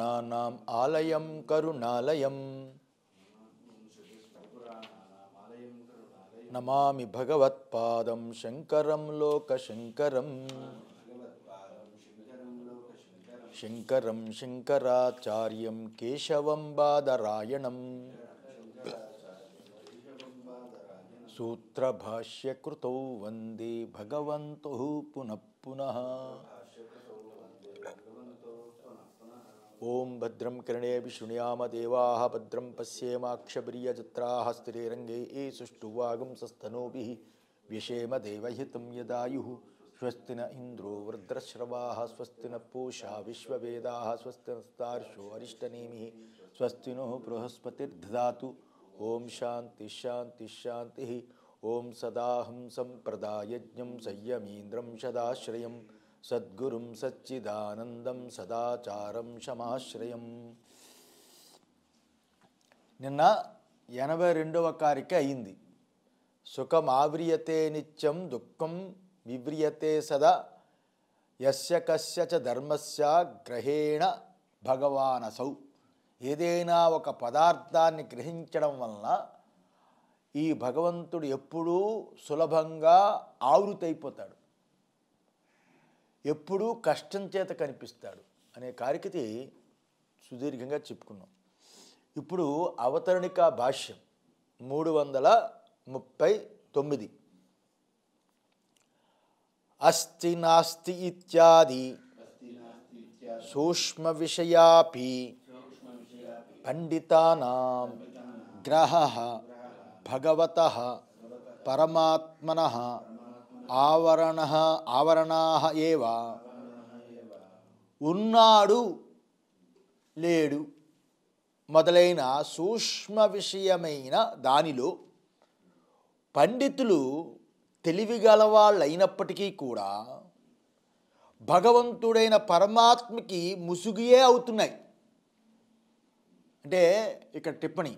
నానాం ఆలయం కరుణాలయం నమామి భగవత్పాదం శంకరం లోక శంకరం శంకరం శంకరాచార్యం కేశవం బాదరాయణం సూత్రభాష్యకృతౌ వందే భగవంతు పునః भद्रम भद्रं शुणियाम देवा भद्रं पश्येम्क्षत्रा स्थिरेरङ्गे ये भी व्यशेम देवहितं यदायु स्वस्ति न इंद्रो वृद्रश्रवा स्वस्ति न पूषा विश्ववेदाः स्वस्ति नस्तार्षो अरिष्टनेमिः स्वस्ति नो शांति ॐ शान्तिश्शान्तिश्शान्तिः ॐ सदाहं सम्प्रदायज्ञं संयमींद्रम सदाश्रिय సద్గురుం సచ్చిదానందం సదాచారం క్షమాశ్రయం నిన్న ఎనభై రెండవ కారిక అయింది సుఖం ఆవ్రియతే నిత్యం దుఃఖం వివ్రియతే సదా ఎస్య కస్య చ ధర్మస్య గ్రహేణ భగవానసౌ ఏదైనా ఒక పదార్థాన్ని గ్రహించడం వలన ఈ భగవంతుడు ఎప్పుడూ సులభంగా ఆవృతైపోతాడు ఎప్పుడూ కష్టం చేత కనిపిస్తాడు అనే కారికతి సుదీర్ఘంగా చెప్పుకున్నాం ఇప్పుడు అవతరణిక భాష్యం మూడు వందల ముప్పై తొమ్మిది అస్తి నాస్తి ఇత్యాది సూక్ష్మ విషయాపి పండితానా గ్రహ భగవత పరమాత్మన ఆవరణ ఆవరణా ఏవ ఉన్నాడు లేడు మొదలైన సూక్ష్మ విషయమైన దానిలో పండితులు తెలివిగలవాళ్ళైనప్పటికీ కూడా భగవంతుడైన పరమాత్మకి ముసుగుయే అవుతున్నాయి అంటే ఇక్కడ టిప్పణి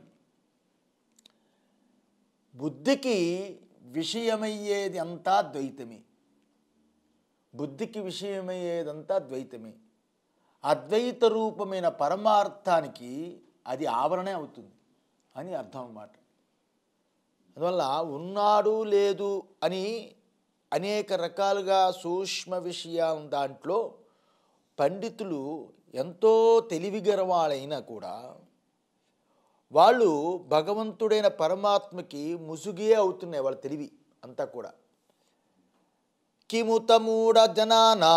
బుద్ధికి విషయమయ్యేది అంతా ద్వైతమే బుద్ధికి విషయమయ్యేదంతా ద్వైతమే అద్వైత రూపమైన పరమార్థానికి అది ఆవరణే అవుతుంది అని అర్థం అన్నమాట అందువల్ల ఉన్నాడు లేదు అని అనేక రకాలుగా సూక్ష్మ విషయాల దాంట్లో పండితులు ఎంతో తెలివిగరవాళ్ళైనా కూడా వాళ్ళు భగవంతుడైన పరమాత్మకి ముసుగే అవుతున్నాయి వాళ్ళ తెలివి అంతా కూడా మూఢ జనానా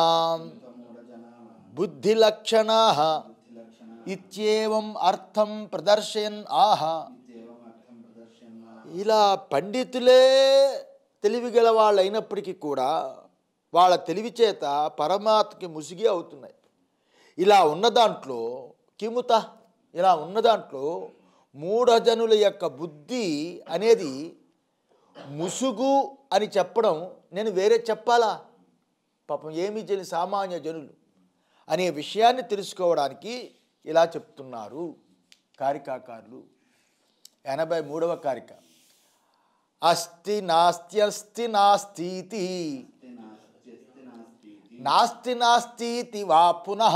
బుద్ధి లక్షణా ఇత్యేవం అర్థం ప్రదర్శయన్ ఆహ ఇలా పండితులే తెలివిగల వాళ్ళు అయినప్పటికీ కూడా వాళ్ళ తెలివి చేత పరమాత్మకి ముసిగి అవుతున్నాయి ఇలా ఉన్న దాంట్లో కిముత ఇలా ఉన్న దాంట్లో మూఢజనుల యొక్క బుద్ధి అనేది ముసుగు అని చెప్పడం నేను వేరే చెప్పాలా పాపం ఏమీ చేయని సామాన్య జనులు అనే విషయాన్ని తెలుసుకోవడానికి ఇలా చెప్తున్నారు కారికాకారులు ఎనభై మూడవ కారిక అస్తి నాస్తి అస్తి నాస్తి నాస్తి నాస్తి వా పునః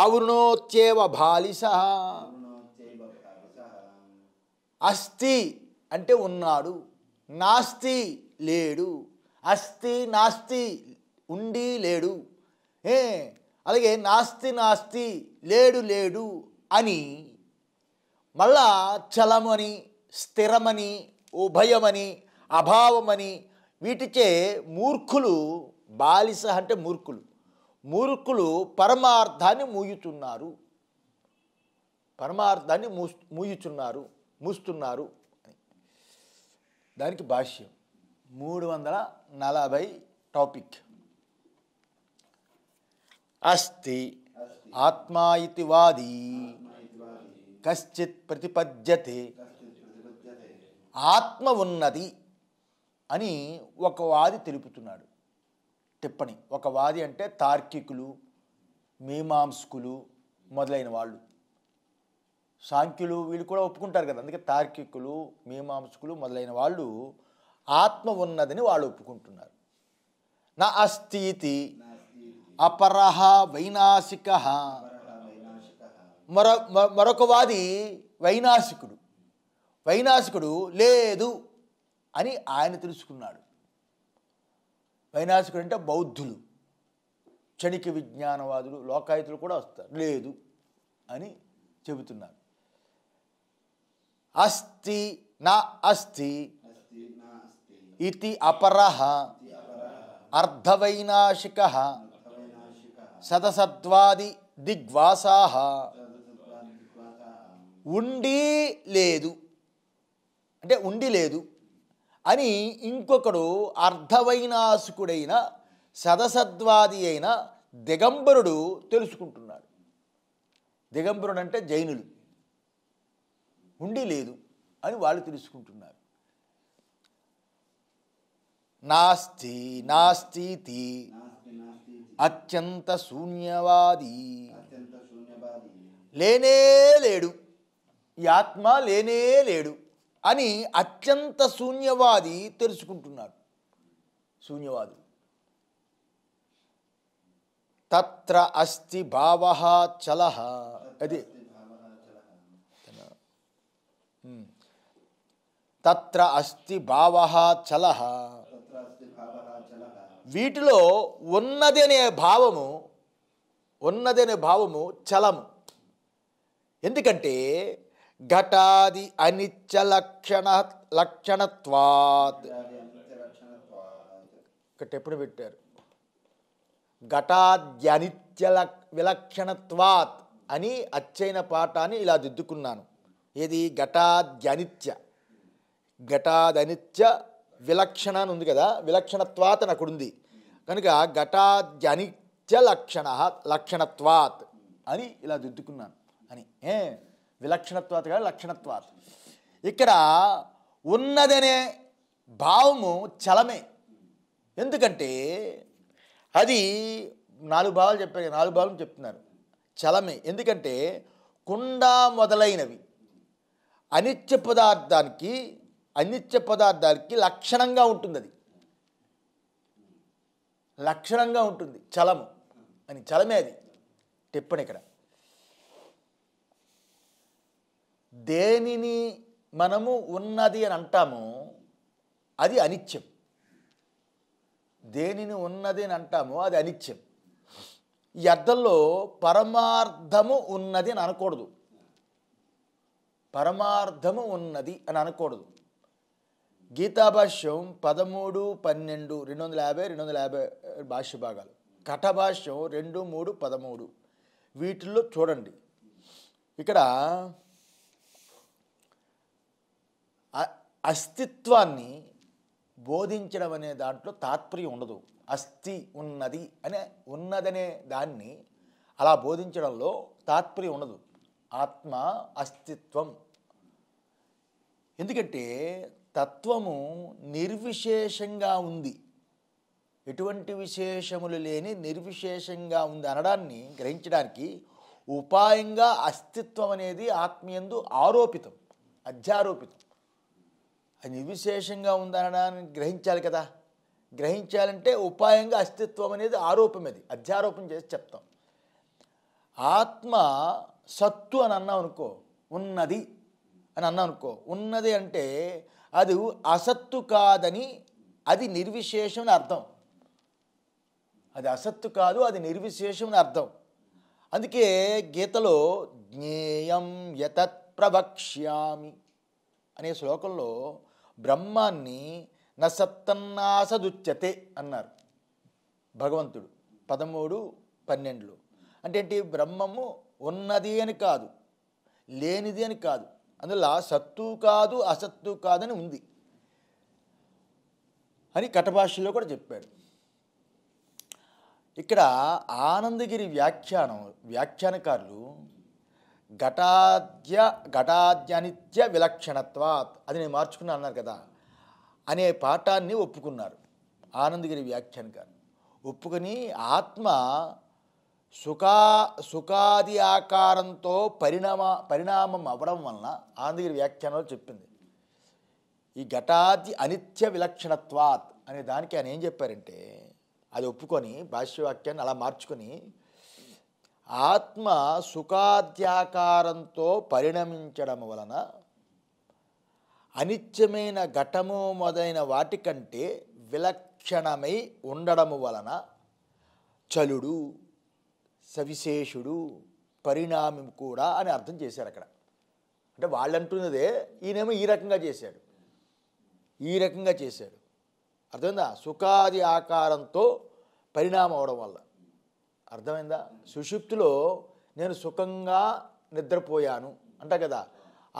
ఆవృణోచ్చేవ బాలిస అస్థి అంటే ఉన్నాడు నాస్తి లేడు అస్థి నాస్తి ఉండి లేడు ఏ అలాగే నాస్తి నాస్తి లేడు లేడు అని మళ్ళా చలమని స్థిరమని ఉభయమని అభావమని వీటిచే మూర్ఖులు బాలిస అంటే మూర్ఖులు మూర్ఖులు పరమార్థాన్ని మూయుతున్నారు పరమార్థాన్ని మూ మూయుచున్నారు మూస్తున్నారు దానికి భాష్యం మూడు వందల నలభై టాపిక్ అస్తి ఆత్మా ఇది వాది కశ్చిత్ ప్రతిపద్యతే ఆత్మ ఉన్నది అని ఒక వాది తెలుపుతున్నాడు టిప్పణి ఒక వాది అంటే తార్కికులు మీమాంసకులు మొదలైన వాళ్ళు సాంఖ్యులు వీళ్ళు కూడా ఒప్పుకుంటారు కదా అందుకే తార్కికులు మీమాంసకులు మొదలైన వాళ్ళు ఆత్మ ఉన్నదని వాళ్ళు ఒప్పుకుంటున్నారు నా అస్థితి అపరహ వైనాశిక మర మరొక వాది వైనాశికుడు వైనాశికుడు లేదు అని ఆయన తెలుసుకున్నాడు వైనాశికుడు అంటే బౌద్ధులు క్షణిక విజ్ఞానవాదులు లోకాయుతులు కూడా వస్తారు లేదు అని చెబుతున్నారు అస్తి నా అస్తి ఇది అపరహ అర్ధవైనాశిక సదసత్వాది దిగ్వాసా ఉండి లేదు అంటే ఉండి లేదు అని ఇంకొకడు అర్ధవైనాసుకుడైన సదసద్వాది అయిన దిగంబరుడు తెలుసుకుంటున్నాడు దిగంబరుడు అంటే జైనులు ఉండి లేదు అని వాళ్ళు తెలుసుకుంటున్నారు నాస్తి నాస్తి అత్యంత శూన్యవాది లేనే లేడు ఈ ఆత్మ లేనే లేడు అని అత్యంత శూన్యవాది తెలుసుకుంటున్నాడు శూన్యవాదు తత్ర అస్తి భావ చల అది తత్ర అస్తి భావ చల వీటిలో ఉన్నదనే భావము ఉన్నదనే భావము చలము ఎందుకంటే ఘటాది అనిత్య లక్షణ లక్షణత్వాత్ ఇక్కడ ఎప్పుడు పెట్టారు అనిత్య విలక్షణత్వాత్ అని అచ్చైన పాఠాన్ని ఇలా దిద్దుకున్నాను ఏది అనిత్య ఘటాదనిత్య విలక్షణ అని ఉంది కదా విలక్షణత్వాత్ అని ఉంది కనుక ఘటాద్యనిత్య లక్షణ లక్షణత్వాత్ అని ఇలా దిద్దుకున్నాను అని ఏ విలక్షణత్వాత కాదు లక్షణత్వాత ఇక్కడ ఉన్నదనే భావము చలమే ఎందుకంటే అది నాలుగు భావాలు చెప్పారు నాలుగు భావాలు చెప్తున్నారు చలమే ఎందుకంటే కుండ మొదలైనవి అనిత్య పదార్థానికి అనిత్య పదార్థానికి లక్షణంగా ఉంటుంది అది లక్షణంగా ఉంటుంది చలము అని చలమే అది టిప్పని ఇక్కడ దేనిని మనము ఉన్నది అని అంటాము అది అనిత్యం దేనిని ఉన్నది అని అంటాము అది అనిత్యం ఈ అర్థంలో పరమార్థము ఉన్నది అని అనకూడదు పరమార్థము ఉన్నది అని అనకూడదు గీతాభాష్యం పదమూడు పన్నెండు రెండు వందల యాభై రెండు వందల యాభై భాష్య భాగాలు కఠభాష్యం రెండు మూడు పదమూడు వీటిల్లో చూడండి ఇక్కడ అస్తిత్వాన్ని బోధించడం అనే దాంట్లో తాత్పర్యం ఉండదు అస్థి ఉన్నది అనే ఉన్నదనే దాన్ని అలా బోధించడంలో తాత్పర్యం ఉండదు ఆత్మ అస్తిత్వం ఎందుకంటే తత్వము నిర్విశేషంగా ఉంది ఎటువంటి విశేషములు లేని నిర్విశేషంగా ఉంది అనడాన్ని గ్రహించడానికి ఉపాయంగా అస్తిత్వం అనేది ఆత్మీయందు ఆరోపితం అధ్యారోపితం అది నిర్విశేషంగా ఉందనడాన్ని గ్రహించాలి కదా గ్రహించాలంటే ఉపాయంగా అస్తిత్వం అనేది ఆరోపం అది అధ్యారోపం చేసి చెప్తాం ఆత్మ సత్తు అని అన్నాం అనుకో ఉన్నది అని అన్నాం అనుకో ఉన్నది అంటే అది అసత్తు కాదని అది నిర్విశేషం అని అర్థం అది అసత్తు కాదు అది నిర్విశేషం అని అర్థం అందుకే గీతలో జ్ఞేయం యతత్ ప్రవక్ష్యామి అనే శ్లోకంలో బ్రహ్మాన్ని నసత్తన్నాసదుచ్యతే అన్నారు భగవంతుడు పదమూడు పన్నెండులో అంటే ఏంటి బ్రహ్మము ఉన్నది అని కాదు లేనిది అని కాదు అందులో సత్తు కాదు అసత్తు కాదని ఉంది అని కటభాషలో కూడా చెప్పాడు ఇక్కడ ఆనందగిరి వ్యాఖ్యానం వ్యాఖ్యానకారులు ఘటాద్య ఘటాద్యనిత్య విలక్షణత్వాత్ అది నేను మార్చుకున్నా అన్నారు కదా అనే పాఠాన్ని ఒప్పుకున్నారు ఆనందగిరి వ్యాఖ్యానకారు ఒప్పుకొని ఆత్మ సుఖా సుఖాది ఆకారంతో పరిణామ పరిణామం అవ్వడం వలన ఆనందగిరి వ్యాఖ్యానంలో చెప్పింది ఈ ఘటాది అనిత్య విలక్షణత్వాత్ అనే దానికి ఆయన ఏం చెప్పారంటే అది ఒప్పుకొని భాష్యవాక్యాన్ని అలా మార్చుకొని ఆత్మ సుఖాద్యాకారంతో పరిణమించడం వలన అనిత్యమైన ఘటము మొదలైన వాటికంటే విలక్షణమై ఉండడము వలన చలుడు సవిశేషుడు పరిణామం కూడా అని అర్థం చేశారు అక్కడ అంటే వాళ్ళు అంటున్నదే ఈయనేమో ఈ రకంగా చేశాడు ఈ రకంగా చేశాడు అర్థమైందా సుఖాది ఆకారంతో పరిణామం అవడం వల్ల అర్థమైందా సుషుప్తిలో నేను సుఖంగా నిద్రపోయాను అంట కదా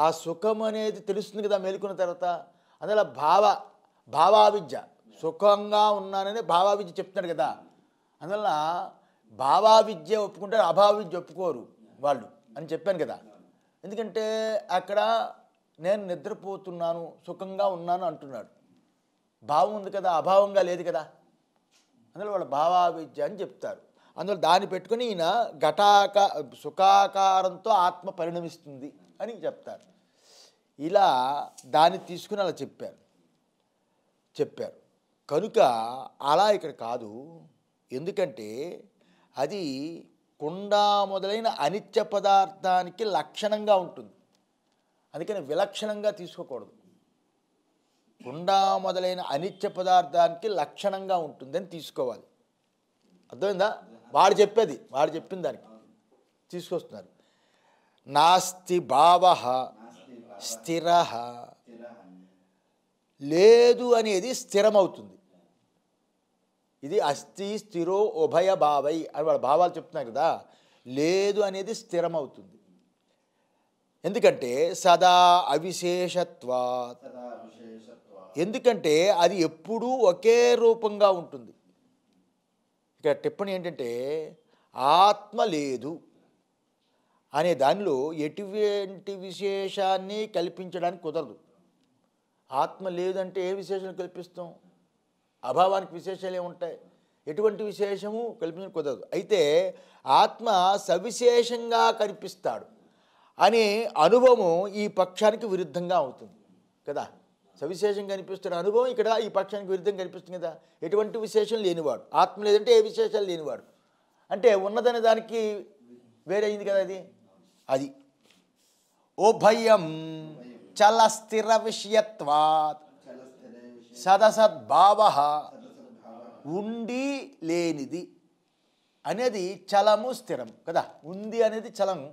ఆ సుఖం అనేది తెలుస్తుంది కదా మేలుకున్న తర్వాత అందులో భావ భావావిద్య సుఖంగా ఉన్నానని భావావిద్య చెప్తున్నాడు కదా అందువల్ల భావావిద్య ఒప్పుకుంటారు అభావిద్య ఒప్పుకోరు వాళ్ళు అని చెప్పాను కదా ఎందుకంటే అక్కడ నేను నిద్రపోతున్నాను సుఖంగా ఉన్నాను అంటున్నాడు భావం ఉంది కదా అభావంగా లేదు కదా అందులో వాళ్ళ భావావిద్య అని చెప్తారు అందులో దాన్ని పెట్టుకుని ఈయన ఘటాక సుఖాకారంతో ఆత్మ పరిణమిస్తుంది అని చెప్తారు ఇలా దాన్ని తీసుకుని అలా చెప్పారు చెప్పారు కనుక అలా ఇక్కడ కాదు ఎందుకంటే అది కుండా మొదలైన అనిత్య పదార్థానికి లక్షణంగా ఉంటుంది అందుకని విలక్షణంగా తీసుకోకూడదు కుండా మొదలైన అనిత్య పదార్థానికి లక్షణంగా ఉంటుందని తీసుకోవాలి అర్థమైందా వాడు చెప్పేది వాడు చెప్పిన దానికి తీసుకొస్తున్నారు నాస్తి భావ స్థిర లేదు అనేది స్థిరమవుతుంది ఇది అస్థి స్థిరో ఉభయ భావై అని వాళ్ళ భావాలు చెప్తున్నారు కదా లేదు అనేది స్థిరమవుతుంది ఎందుకంటే సదా అవిశేషత్వా ఎందుకంటే అది ఎప్పుడూ ఒకే రూపంగా ఉంటుంది ఇక్కడ టిప్పణి ఏంటంటే ఆత్మ లేదు అనే దానిలో ఎటువంటి విశేషాన్ని కల్పించడానికి కుదరదు ఆత్మ లేదంటే ఏ విశేషం కల్పిస్తాం అభావానికి విశేషాలు ఏముంటాయి ఎటువంటి విశేషము కల్పించడం కుదరదు అయితే ఆత్మ సవిశేషంగా కనిపిస్తాడు అనే అనుభవం ఈ పక్షానికి విరుద్ధంగా అవుతుంది కదా సవిశేషం కనిపిస్తున్న అనుభవం ఇక్కడ ఈ పక్షానికి విరుద్ధం కనిపిస్తుంది కదా ఎటువంటి విశేషం లేనివాడు ఆత్మ లేదంటే ఏ విశేషాలు లేనివాడు అంటే ఉన్నదనే దానికి వేరైంది కదా అది అది ఓ భయం చల స్థిర విషయత్వా సదసద్భావ ఉండి లేనిది అనేది చలము స్థిరం కదా ఉంది అనేది చలము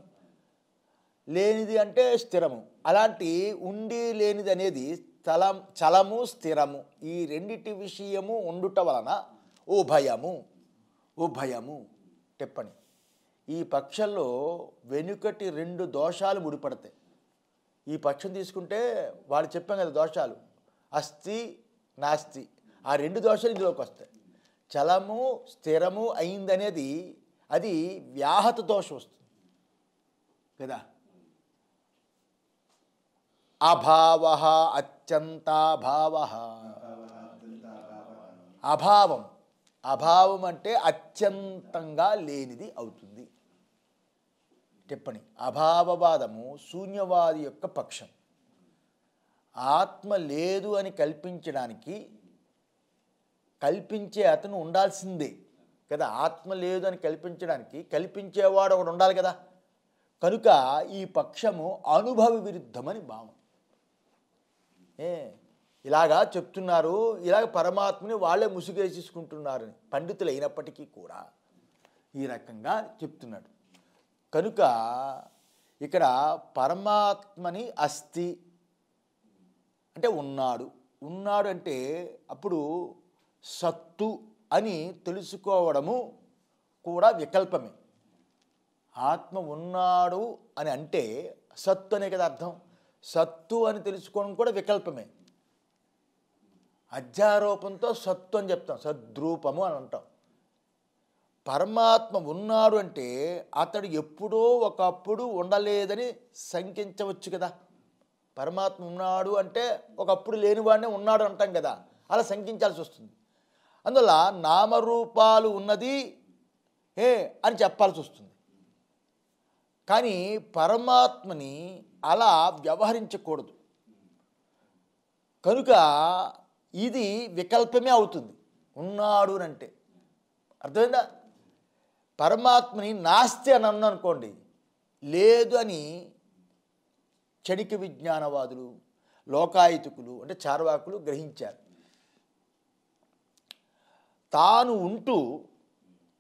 లేనిది అంటే స్థిరము అలాంటి ఉండి లేనిది అనేది స్థలం చలము స్థిరము ఈ రెండిటి విషయము ఉండుట వలన ఉభయము ఉభయము టిప్పణి ఈ పక్షంలో వెనుకటి రెండు దోషాలు ముడిపడతాయి ఈ పక్షం తీసుకుంటే వాళ్ళు చెప్పాం కదా దోషాలు అస్థి నాస్తి ఆ రెండు దోషాలు ఇందులోకి వస్తాయి చలము స్థిరము అయిందనేది అది వ్యాహత దోషం వస్తుంది కదా అభావ అత్యంతాభావ అభావం అభావం అంటే అత్యంతంగా లేనిది అవుతుంది టిప్పణి అభావవాదము శూన్యవాది యొక్క పక్షం ఆత్మ లేదు అని కల్పించడానికి కల్పించే అతను ఉండాల్సిందే కదా ఆత్మ లేదు అని కల్పించడానికి కల్పించేవాడు ఒకడు ఉండాలి కదా కనుక ఈ పక్షము అనుభవ విరుద్ధమని భావం ఇలాగా చెప్తున్నారు ఇలాగ పరమాత్మని వాళ్ళే ముసుగేసేసుకుంటున్నారు పండితులు అయినప్పటికీ కూడా ఈ రకంగా చెప్తున్నాడు కనుక ఇక్కడ పరమాత్మని అస్థి అంటే ఉన్నాడు ఉన్నాడు అంటే అప్పుడు సత్తు అని తెలుసుకోవడము కూడా వికల్పమే ఆత్మ ఉన్నాడు అని అంటే సత్తు అనే కదా అర్థం సత్తు అని తెలుసుకోవడం కూడా వికల్పమే అధ్యారోపంతో సత్తు అని చెప్తాం సద్రూపము అని అంటాం పరమాత్మ ఉన్నాడు అంటే అతడు ఎప్పుడో ఒకప్పుడు ఉండలేదని శంకించవచ్చు కదా పరమాత్మ ఉన్నాడు అంటే ఒకప్పుడు లేనివాడినే ఉన్నాడు అంటాం కదా అలా శంకించాల్సి వస్తుంది అందువల్ల నామరూపాలు ఉన్నది ఏ అని చెప్పాల్సి వస్తుంది కానీ పరమాత్మని అలా వ్యవహరించకూడదు కనుక ఇది వికల్పమే అవుతుంది ఉన్నాడు అంటే అర్థమైందా పరమాత్మని నాస్తి అని అన్న అనుకోండి లేదు అని చడిక విజ్ఞానవాదులు లోకాయుతుకులు అంటే చార్వాకులు గ్రహించారు తాను ఉంటూ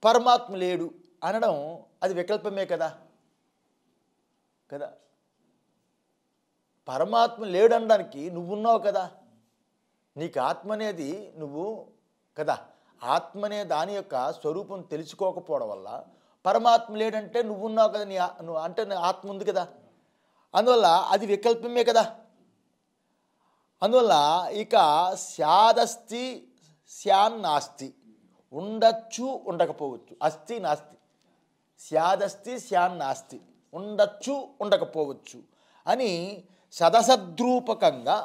పరమాత్మ లేడు అనడం అది వికల్పమే కదా కదా పరమాత్మ లేడనడానికి నువ్వున్నావు కదా నీకు ఆత్మ అనేది నువ్వు కదా ఆత్మ అనే దాని యొక్క స్వరూపం తెలుసుకోకపోవడం వల్ల పరమాత్మ లేడంటే నువ్వున్నావు కదా నీ నువ్వు అంటే ఆత్మ ఉంది కదా అందువల్ల అది వికల్పమే కదా అందువల్ల ఇక శాదస్తి నాస్తి ఉండొచ్చు ఉండకపోవచ్చు అస్థి నాస్తి శాదస్తి నాస్తి ఉండొచ్చు ఉండకపోవచ్చు అని సదసద్రూపకంగా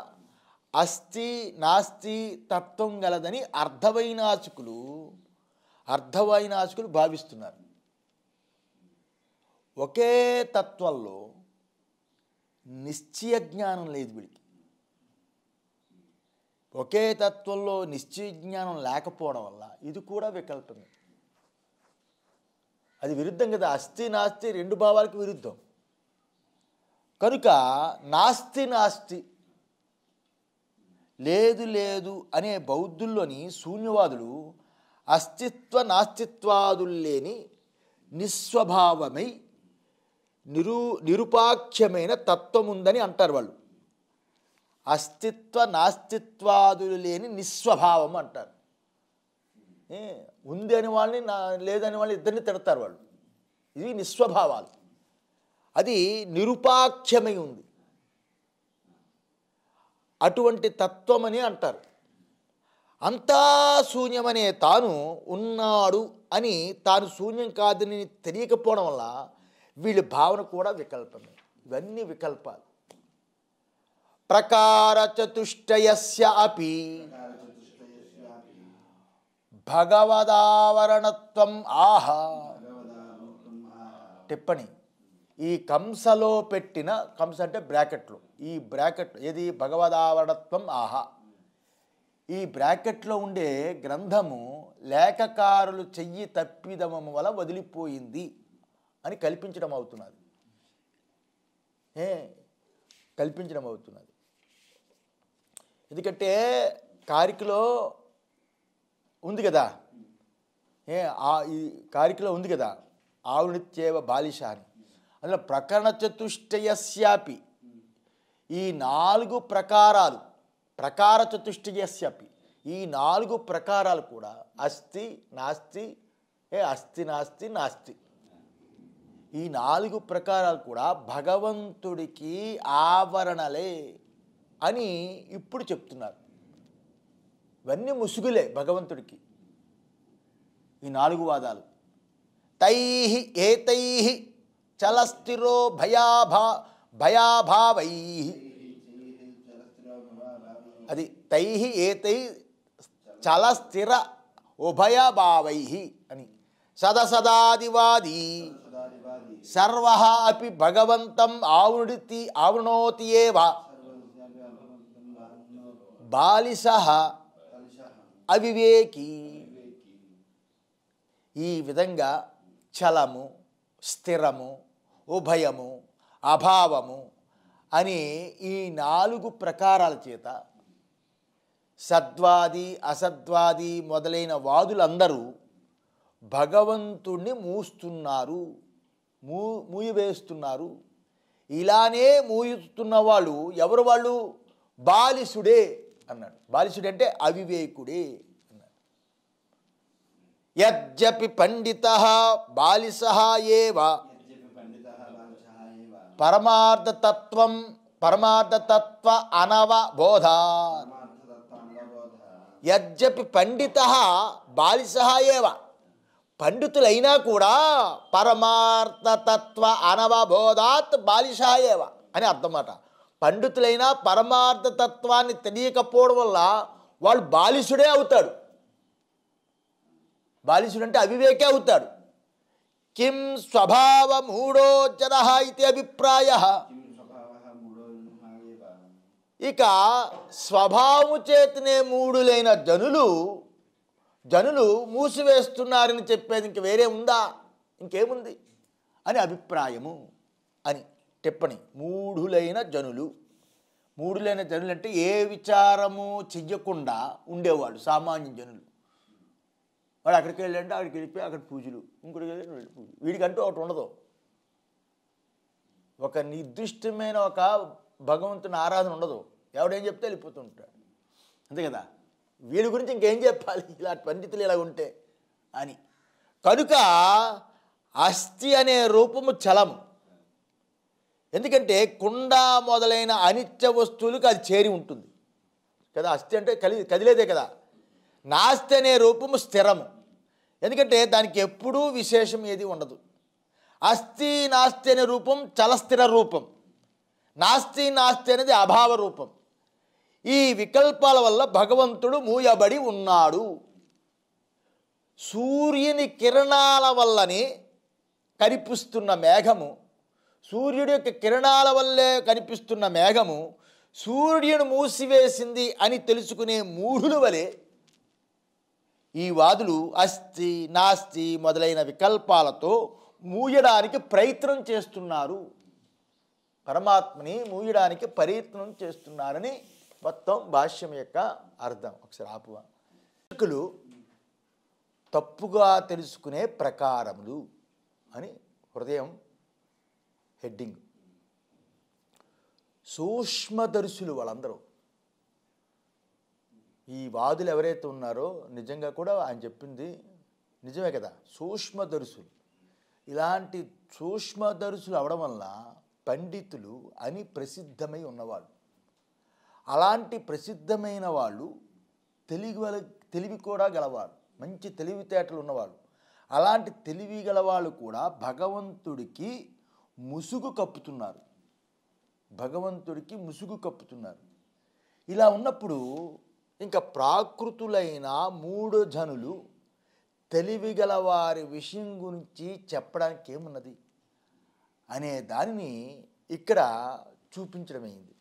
అస్థి నాస్తి తత్వం గలదని అర్ధవైనాచుకులు అర్ధవైనాచుకులు భావిస్తున్నారు ఒకే తత్వంలో నిశ్చయ జ్ఞానం లేదు వీడికి ఒకే తత్వంలో నిశ్చయ జ్ఞానం లేకపోవడం వల్ల ఇది కూడా వికల్పమే అది విరుద్ధం కదా అస్థి నాస్తి రెండు భావాలకు విరుద్ధం కనుక నాస్తి నాస్తి లేదు లేదు అనే బౌద్ధుల్లోని శూన్యవాదులు అస్తిత్వ నాస్తిత్వాదుల్లేని నిస్వభావమై నిరు నిరుపాఖ్యమైన తత్వం ఉందని అంటారు వాళ్ళు అస్తిత్వ నాస్తిత్వాదులు లేని నిస్వభావం అంటారు ఉంది అని వాళ్ళని నా లేదని వాళ్ళని ఇద్దరిని తిడతారు వాళ్ళు ఇవి నిస్వభావాలు అది నిరుపాఖ్యమై ఉంది అటువంటి తత్వమని అంటారు అంతా శూన్యమనే తాను ఉన్నాడు అని తాను శూన్యం కాదని తెలియకపోవడం వల్ల వీళ్ళ భావన కూడా వికల్పమే ఇవన్నీ వికల్పాలు ప్రకార చతుష్టయస్య అపి భగవదావరణత్వం ఆహా టిప్పణి ఈ కంసలో పెట్టిన కంస అంటే బ్రాకెట్లు ఈ బ్రాకెట్ ఏది భగవదావరణత్వం ఆహా ఈ బ్రాకెట్లో ఉండే గ్రంథము లేఖకారులు చెయ్యి తప్పిదమము వల్ల వదిలిపోయింది అని కల్పించడం అవుతున్నది ఏ కల్పించడం అవుతున్నది ఎందుకంటే కారికలో ఉంది కదా ఏ ఆ ఈ కారికలో ఉంది కదా ఆవునిత్యేవ బాలిష అని అందులో ప్రకరణ చతుష్టయస్యాపి ఈ నాలుగు ప్రకారాలు ప్రకార చతుష్టయస్యాపి ఈ నాలుగు ప్రకారాలు కూడా అస్థి నాస్తి ఏ అస్థి నాస్తి నాస్తి ఈ నాలుగు ప్రకారాలు కూడా భగవంతుడికి ఆవరణలే అని ఇప్పుడు చెప్తున్నారు ఇవన్నీ ముసుగులే భగవంతుడికి ఈ నాలుగు వాదాలు తై ఏతై చలస్థిరో భయాభా భయాభావై అది తై ఏతై చలస్థిర ఉభయభావై అని సదసదాదివాది సర్వ అపి భగవంతం ఆవృతి ఆవృణోతి ఏవ బాలిస అవివేకి ఈ విధంగా చలము స్థిరము ఉభయము అభావము అని ఈ నాలుగు ప్రకారాల చేత సద్వాది అసద్వాది మొదలైన వాదులందరూ భగవంతుణ్ణి మూస్తున్నారు మూ మూయవేస్తున్నారు ఇలానే మూయుతున్న వాళ్ళు ఎవరు వాళ్ళు బాలిసుడే అన్నాడు బాలిసుడు అంటే అవివేకుడే అన్నాడు యజ్జపి పండిత బాలిస ఏవ పరమార్థతత్వం పరమార్థతత్వ అనవబోధ యజ్జపి పండిత బాలిస ఏవ పండితులైనా కూడా పరమార్థతత్వ అనవబోధాత్ బాలిష ఏవ అని అర్థమాట పండితులైనా పరమార్థతత్వాన్ని తెలియకపోవడం వల్ల వాళ్ళు బాలిసుడే అవుతాడు బాలిసుడు అంటే అవివేకే అవుతాడు కిం స్వభావ మూఢోజన ఇది అభిప్రాయ ఇక స్వభావము చేతనే మూడులైన జనులు జనులు మూసివేస్తున్నారని చెప్పేది ఇంక వేరే ఉందా ఇంకేముంది అని అభిప్రాయము అని టిప్పణి మూఢులైన జనులు మూడులైన జనులు అంటే ఏ విచారము చెయ్యకుండా ఉండేవాళ్ళు సామాన్య జనులు వాడు అక్కడికి వెళ్ళంటే అక్కడికి వెళ్ళిపోయి అక్కడ పూజలు ఇంకొకటి వెళ్ళి పూజలు వీడికంటూ ఒకటి ఉండదు ఒక నిర్దిష్టమైన ఒక భగవంతుని ఆరాధన ఉండదు ఎవడేం చెప్తే వెళ్ళిపోతూ ఉంటాడు అంతే కదా వీడి గురించి ఇంకేం చెప్పాలి ఇలా పండితులు ఇలా ఉంటే అని కనుక అస్థి అనే రూపము చలం ఎందుకంటే కుండ మొదలైన అనిత్య వస్తువులకు అది చేరి ఉంటుంది కదా అస్థి అంటే కలి కదిలేదే కదా నాస్తి అనే రూపము స్థిరము ఎందుకంటే దానికి ఎప్పుడూ విశేషం ఏది ఉండదు అస్థి నాస్తి అనే రూపం చలస్థిర రూపం నాస్తి నాస్తి అనేది అభావ రూపం ఈ వికల్పాల వల్ల భగవంతుడు మూయబడి ఉన్నాడు సూర్యుని కిరణాల వల్లనే కనిపిస్తున్న మేఘము సూర్యుడి యొక్క కిరణాల వల్లే కనిపిస్తున్న మేఘము సూర్యుడు మూసివేసింది అని తెలుసుకునే మూఢుల వలె ఈ వాదులు అస్థి నాస్తి మొదలైన వికల్పాలతో మూయడానికి ప్రయత్నం చేస్తున్నారు పరమాత్మని మూయడానికి ప్రయత్నం చేస్తున్నారని మొత్తం భాష్యం యొక్క అర్థం ఒకసారి ఆపువ తప్పుగా తెలుసుకునే ప్రకారములు అని హృదయం హెడ్డింగ్ సూక్ష్మదర్శులు వాళ్ళందరూ ఈ వాదులు ఎవరైతే ఉన్నారో నిజంగా కూడా ఆయన చెప్పింది నిజమే కదా సూక్ష్మదరుసులు ఇలాంటి సూక్ష్మదరుసులు అవడం వల్ల పండితులు అని ప్రసిద్ధమై ఉన్నవాళ్ళు అలాంటి ప్రసిద్ధమైన వాళ్ళు తెలివి తెలివి కూడా గలవారు మంచి తెలివితేటలు ఉన్నవాళ్ళు అలాంటి తెలివి గలవాళ్ళు కూడా భగవంతుడికి ముసుగు కప్పుతున్నారు భగవంతుడికి ముసుగు కప్పుతున్నారు ఇలా ఉన్నప్పుడు ఇంకా ప్రాకృతులైన మూడు జనులు తెలివిగల వారి విషయం గురించి చెప్పడానికి ఏమున్నది అనే దానిని ఇక్కడ చూపించడమైంది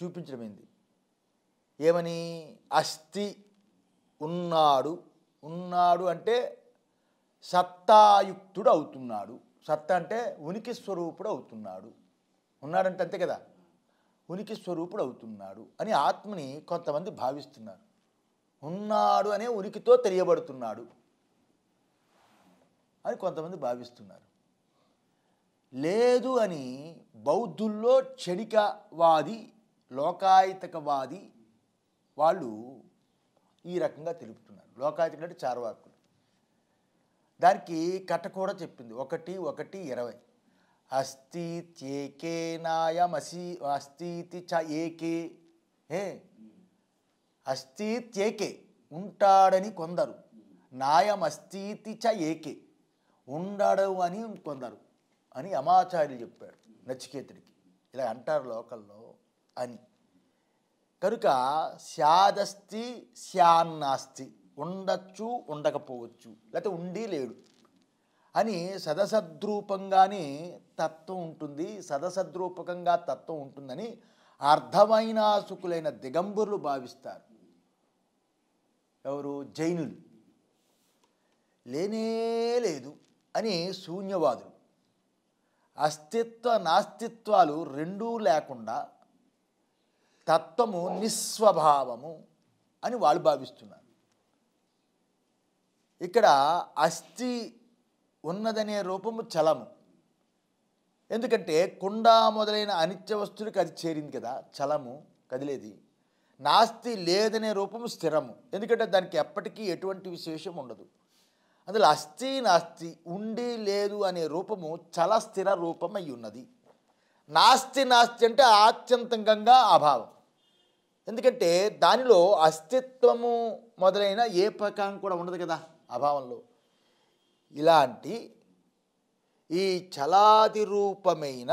చూపించడమైంది ఏమని అస్థి ఉన్నాడు ఉన్నాడు అంటే సత్తాయుక్తుడు అవుతున్నాడు సత్తా అంటే ఉనికి స్వరూపుడు అవుతున్నాడు ఉన్నాడంటే అంతే కదా ఉనికి స్వరూపుడు అవుతున్నాడు అని ఆత్మని కొంతమంది భావిస్తున్నారు ఉన్నాడు అనే ఉనికితో తెలియబడుతున్నాడు అని కొంతమంది భావిస్తున్నారు లేదు అని బౌద్ధుల్లో చెడికవాది లోకాయతకవాది వాళ్ళు ఈ రకంగా తెలుపుతున్నారు లోకాయతకులు అంటే చార్వాకులు దానికి కట్ట కూడా చెప్పింది ఒకటి ఒకటి ఇరవై అస్థిత్యేకే నాయమసి చ ఏకే హే ఉంటాడని కొందరు నాయమస్థితి చ ఏకే ఉండడు అని కొందరు అని అమాచార్యులు చెప్పాడు నచికేతుడికి ఇలా అంటారు లోకల్లో అని కనుక శాదస్తి శాన్నాస్తి ఉండొచ్చు ఉండకపోవచ్చు లేకపోతే ఉండి లేడు అని సదసద్రూపంగానే తత్వం ఉంటుంది సదసద్రూపకంగా తత్వం ఉంటుందని అర్ధవైనాసుకులైన దిగంబరులు భావిస్తారు ఎవరు జైనులు లేనే లేదు అని శూన్యవాదులు అస్తిత్వ నాస్తిత్వాలు రెండూ లేకుండా తత్వము నిస్వభావము అని వాళ్ళు భావిస్తున్నారు ఇక్కడ అస్థి ఉన్నదనే రూపము చలము ఎందుకంటే కుండ మొదలైన అనిత్య వస్తువులకు అది చేరింది కదా చలము కదిలేది నాస్తి లేదనే రూపము స్థిరము ఎందుకంటే దానికి ఎప్పటికీ ఎటువంటి విశేషం ఉండదు అందులో అస్థి నాస్తి ఉండి లేదు అనే రూపము చల స్థిర రూపం అయి ఉన్నది నాస్తి నాస్తి అంటే ఆత్యంతంగా అభావం ఎందుకంటే దానిలో అస్తిత్వము మొదలైన ఏ ప్రకారం కూడా ఉండదు కదా అభావంలో ఇలాంటి ఈ చలాది రూపమైన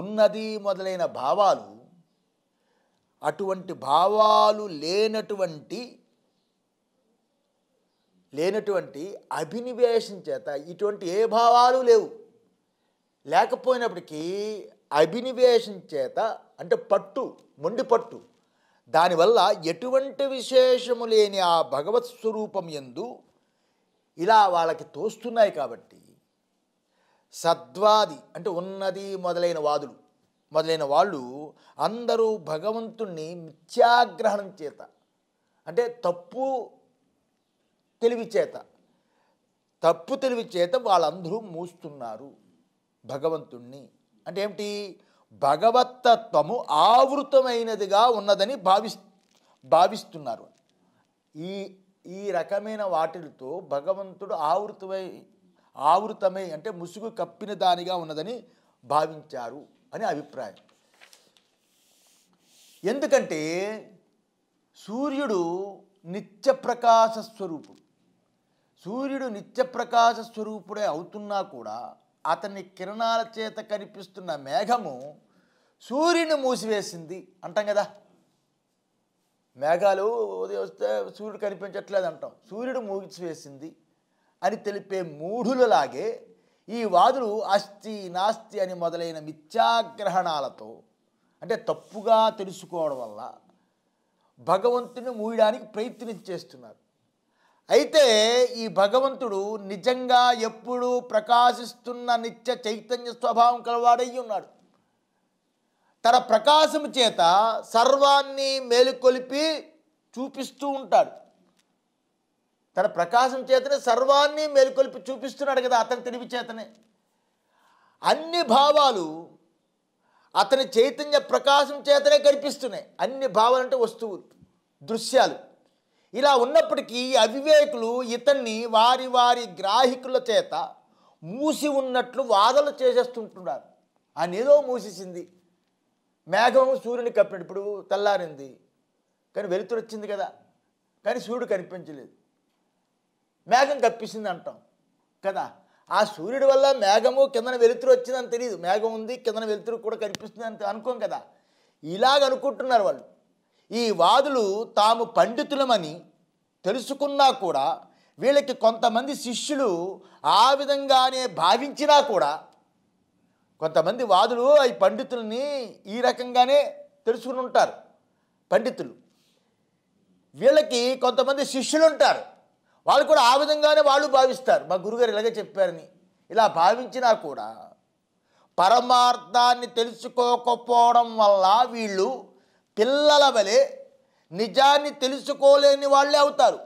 ఉన్నది మొదలైన భావాలు అటువంటి భావాలు లేనటువంటి లేనటువంటి అభినివేశం చేత ఇటువంటి ఏ భావాలు లేవు లేకపోయినప్పటికీ అభినివేశం చేత అంటే పట్టు మొండి పట్టు దానివల్ల ఎటువంటి విశేషము లేని ఆ భగవత్ స్వరూపం ఎందు ఇలా వాళ్ళకి తోస్తున్నాయి కాబట్టి సద్వాది అంటే ఉన్నది మొదలైన వాదులు మొదలైన వాళ్ళు అందరూ భగవంతుణ్ణి మిథ్యాగ్రహణం చేత అంటే తప్పు తెలివి చేత తప్పు తెలివి చేత వాళ్ళందరూ మూస్తున్నారు భగవంతుణ్ణి అంటే ఏమిటి భగవత్తత్వము ఆవృతమైనదిగా ఉన్నదని భావిస్ భావిస్తున్నారు ఈ ఈ రకమైన వాటితో భగవంతుడు ఆవృతమై ఆవృతమై అంటే ముసుగు కప్పిన దానిగా ఉన్నదని భావించారు అని అభిప్రాయం ఎందుకంటే సూర్యుడు నిత్యప్రకాశ స్వరూపుడు సూర్యుడు నిత్యప్రకాశ స్వరూపుడే అవుతున్నా కూడా అతని కిరణాల చేత కనిపిస్తున్న మేఘము సూర్యుని మూసివేసింది అంటాం కదా మేఘాలు ఉదయం వస్తే సూర్యుడు కనిపించట్లేదు అంటాం సూర్యుడు మూగిసివేసింది అని తెలిపే మూఢులలాగే ఈ వాదులు ఆస్తి నాస్తి అని మొదలైన మిథ్యాగ్రహణాలతో అంటే తప్పుగా తెలుసుకోవడం వల్ల భగవంతుని మూయడానికి ప్రయత్నం చేస్తున్నారు అయితే ఈ భగవంతుడు నిజంగా ఎప్పుడూ ప్రకాశిస్తున్న నిత్య చైతన్య స్వభావం కలవాడై ఉన్నాడు తన ప్రకాశం చేత సర్వాన్ని మేలుకొలిపి చూపిస్తూ ఉంటాడు తన ప్రకాశం చేతనే సర్వాన్ని మేలుకొలిపి చూపిస్తున్నాడు కదా అతని తెలివి చేతనే అన్ని భావాలు అతని చైతన్య ప్రకాశం చేతనే కనిపిస్తున్నాయి అన్ని భావాలు అంటే వస్తువులు దృశ్యాలు ఇలా ఉన్నప్పటికీ అవివేకులు ఇతన్ని వారి వారి గ్రాహికుల చేత మూసి ఉన్నట్లు వాదనలు చేసేస్తుంటున్నారు అనేదో మూసేసింది మేఘం సూర్యుని కప్పినప్పుడు ఇప్పుడు తెల్లారింది కానీ వెలుతురు వచ్చింది కదా కానీ సూర్యుడు కనిపించలేదు మేఘం కప్పిస్తుంది అంటాం కదా ఆ సూర్యుడి వల్ల మేఘము కిందన వెలుతురు వచ్చిందని తెలియదు మేఘం ఉంది కిందన వెలుతురు కూడా కనిపిస్తుంది అని అనుకోం కదా ఇలాగ అనుకుంటున్నారు వాళ్ళు ఈ వాదులు తాము పండితులమని తెలుసుకున్నా కూడా వీళ్ళకి కొంతమంది శిష్యులు ఆ విధంగానే భావించినా కూడా కొంతమంది వాదులు ఈ పండితుల్ని ఈ రకంగానే తెలుసుకుని ఉంటారు పండితులు వీళ్ళకి కొంతమంది శిష్యులు ఉంటారు వాళ్ళు కూడా ఆ విధంగానే వాళ్ళు భావిస్తారు మా గురుగారు ఇలాగే చెప్పారని ఇలా భావించినా కూడా పరమార్థాన్ని తెలుసుకోకపోవడం వల్ల వీళ్ళు పిల్లల వలె నిజాన్ని తెలుసుకోలేని వాళ్ళే అవుతారు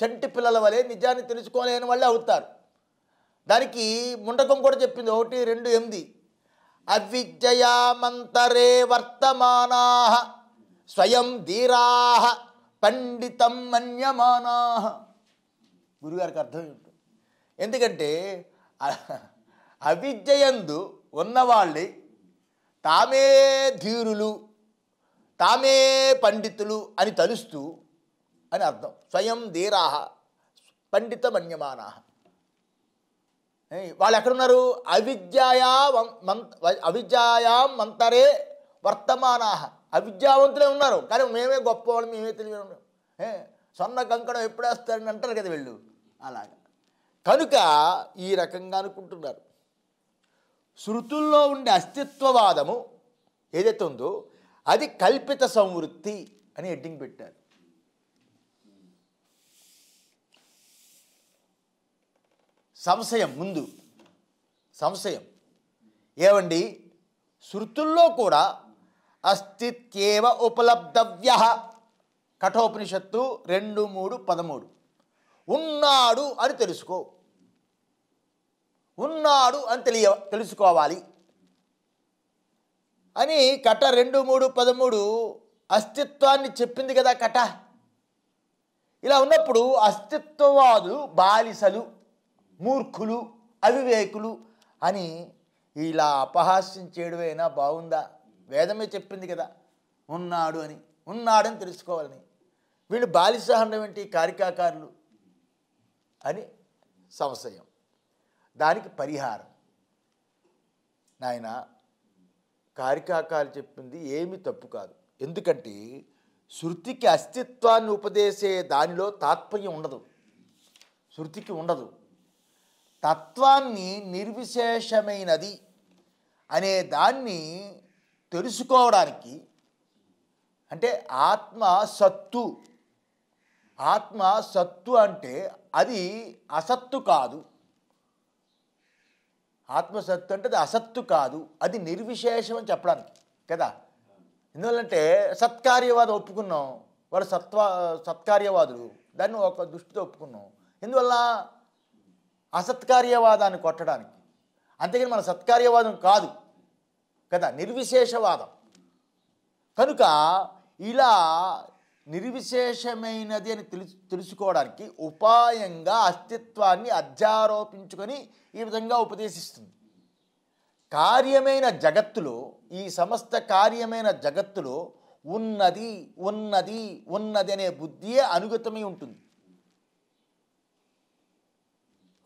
చంటి పిల్లల వలె నిజాన్ని తెలుసుకోలేని వాళ్ళే అవుతారు దానికి ముండకం కూడా చెప్పింది ఒకటి రెండు ఎనిమిది అవిద్యయామంతరే వర్తమానా స్వయం ధీరా పండితం మన్యమానా గురుగారికి అర్థం ఉంటుంది ఎందుకంటే అవిద్యయందు ఉన్నవాళ్ళు తామే ధీరులు తామే పండితులు అని తలుస్తూ అని అర్థం స్వయం ధీరా పండితమన్యమానా వాళ్ళు ఎక్కడున్నారు అవిద్యాయా అవిద్యాయా మంతరే వర్తమానా అవిద్యావంతులే ఉన్నారు కానీ మేమే గొప్పవాళ్ళు మేమే తెలివి సొన్న కంకణం ఎప్పుడేస్తారని అంటారు కదా వెళ్ళు అలాగా కనుక ఈ రకంగా అనుకుంటున్నారు శృతుల్లో ఉండే అస్తిత్వవాదము ఏదైతే ఉందో అది కల్పిత సంవృత్తి అని హెడ్డింగ్ పెట్టారు సంశయం ముందు సంశయం ఏవండి శృతుల్లో కూడా అస్తిత్యేవ ఉపలబ్ధవ్య కఠోపనిషత్తు రెండు మూడు పదమూడు ఉన్నాడు అని తెలుసుకో ఉన్నాడు అని తెలియ తెలుసుకోవాలి అని కట రెండు మూడు పదమూడు అస్తిత్వాన్ని చెప్పింది కదా కట ఇలా ఉన్నప్పుడు అస్తిత్వవాదులు బాలిసలు మూర్ఖులు అవివేకులు అని ఇలా అపహాస్యం చేయడమైనా బాగుందా వేదమే చెప్పింది కదా ఉన్నాడు అని ఉన్నాడని తెలుసుకోవాలని వీళ్ళు బాలిసహనం ఏంటి కారికాకారులు అని సంశయం దానికి పరిహారం నాయన కారికాకాలు చెప్పింది ఏమి తప్పు కాదు ఎందుకంటే శృతికి అస్తిత్వాన్ని ఉపదేశే దానిలో తాత్పర్యం ఉండదు శృతికి ఉండదు తత్వాన్ని నిర్విశేషమైనది అనే దాన్ని తెలుసుకోవడానికి అంటే ఆత్మ సత్తు ఆత్మ సత్తు అంటే అది అసత్తు కాదు ఆత్మసత్తు అంటే అది అసత్తు కాదు అది నిర్విశేషం అని చెప్పడానికి కదా ఎందువల్లంటే సత్కార్యవాదం ఒప్పుకున్నాం వాడు సత్వ సత్కార్యవాదులు దాన్ని ఒక దృష్టితో ఒప్పుకున్నాం ఎందువల్ల అసత్కార్యవాదాన్ని కొట్టడానికి అంతేగాని మన సత్కార్యవాదం కాదు కదా నిర్విశేషవాదం కనుక ఇలా నిర్విశేషమైనది అని తెలుసు తెలుసుకోవడానికి ఉపాయంగా అస్తిత్వాన్ని అధ్యారోపించుకొని ఈ విధంగా ఉపదేశిస్తుంది కార్యమైన జగత్తులో ఈ సమస్త కార్యమైన జగత్తులో ఉన్నది ఉన్నది ఉన్నది అనే బుద్ధియే అనుగతమై ఉంటుంది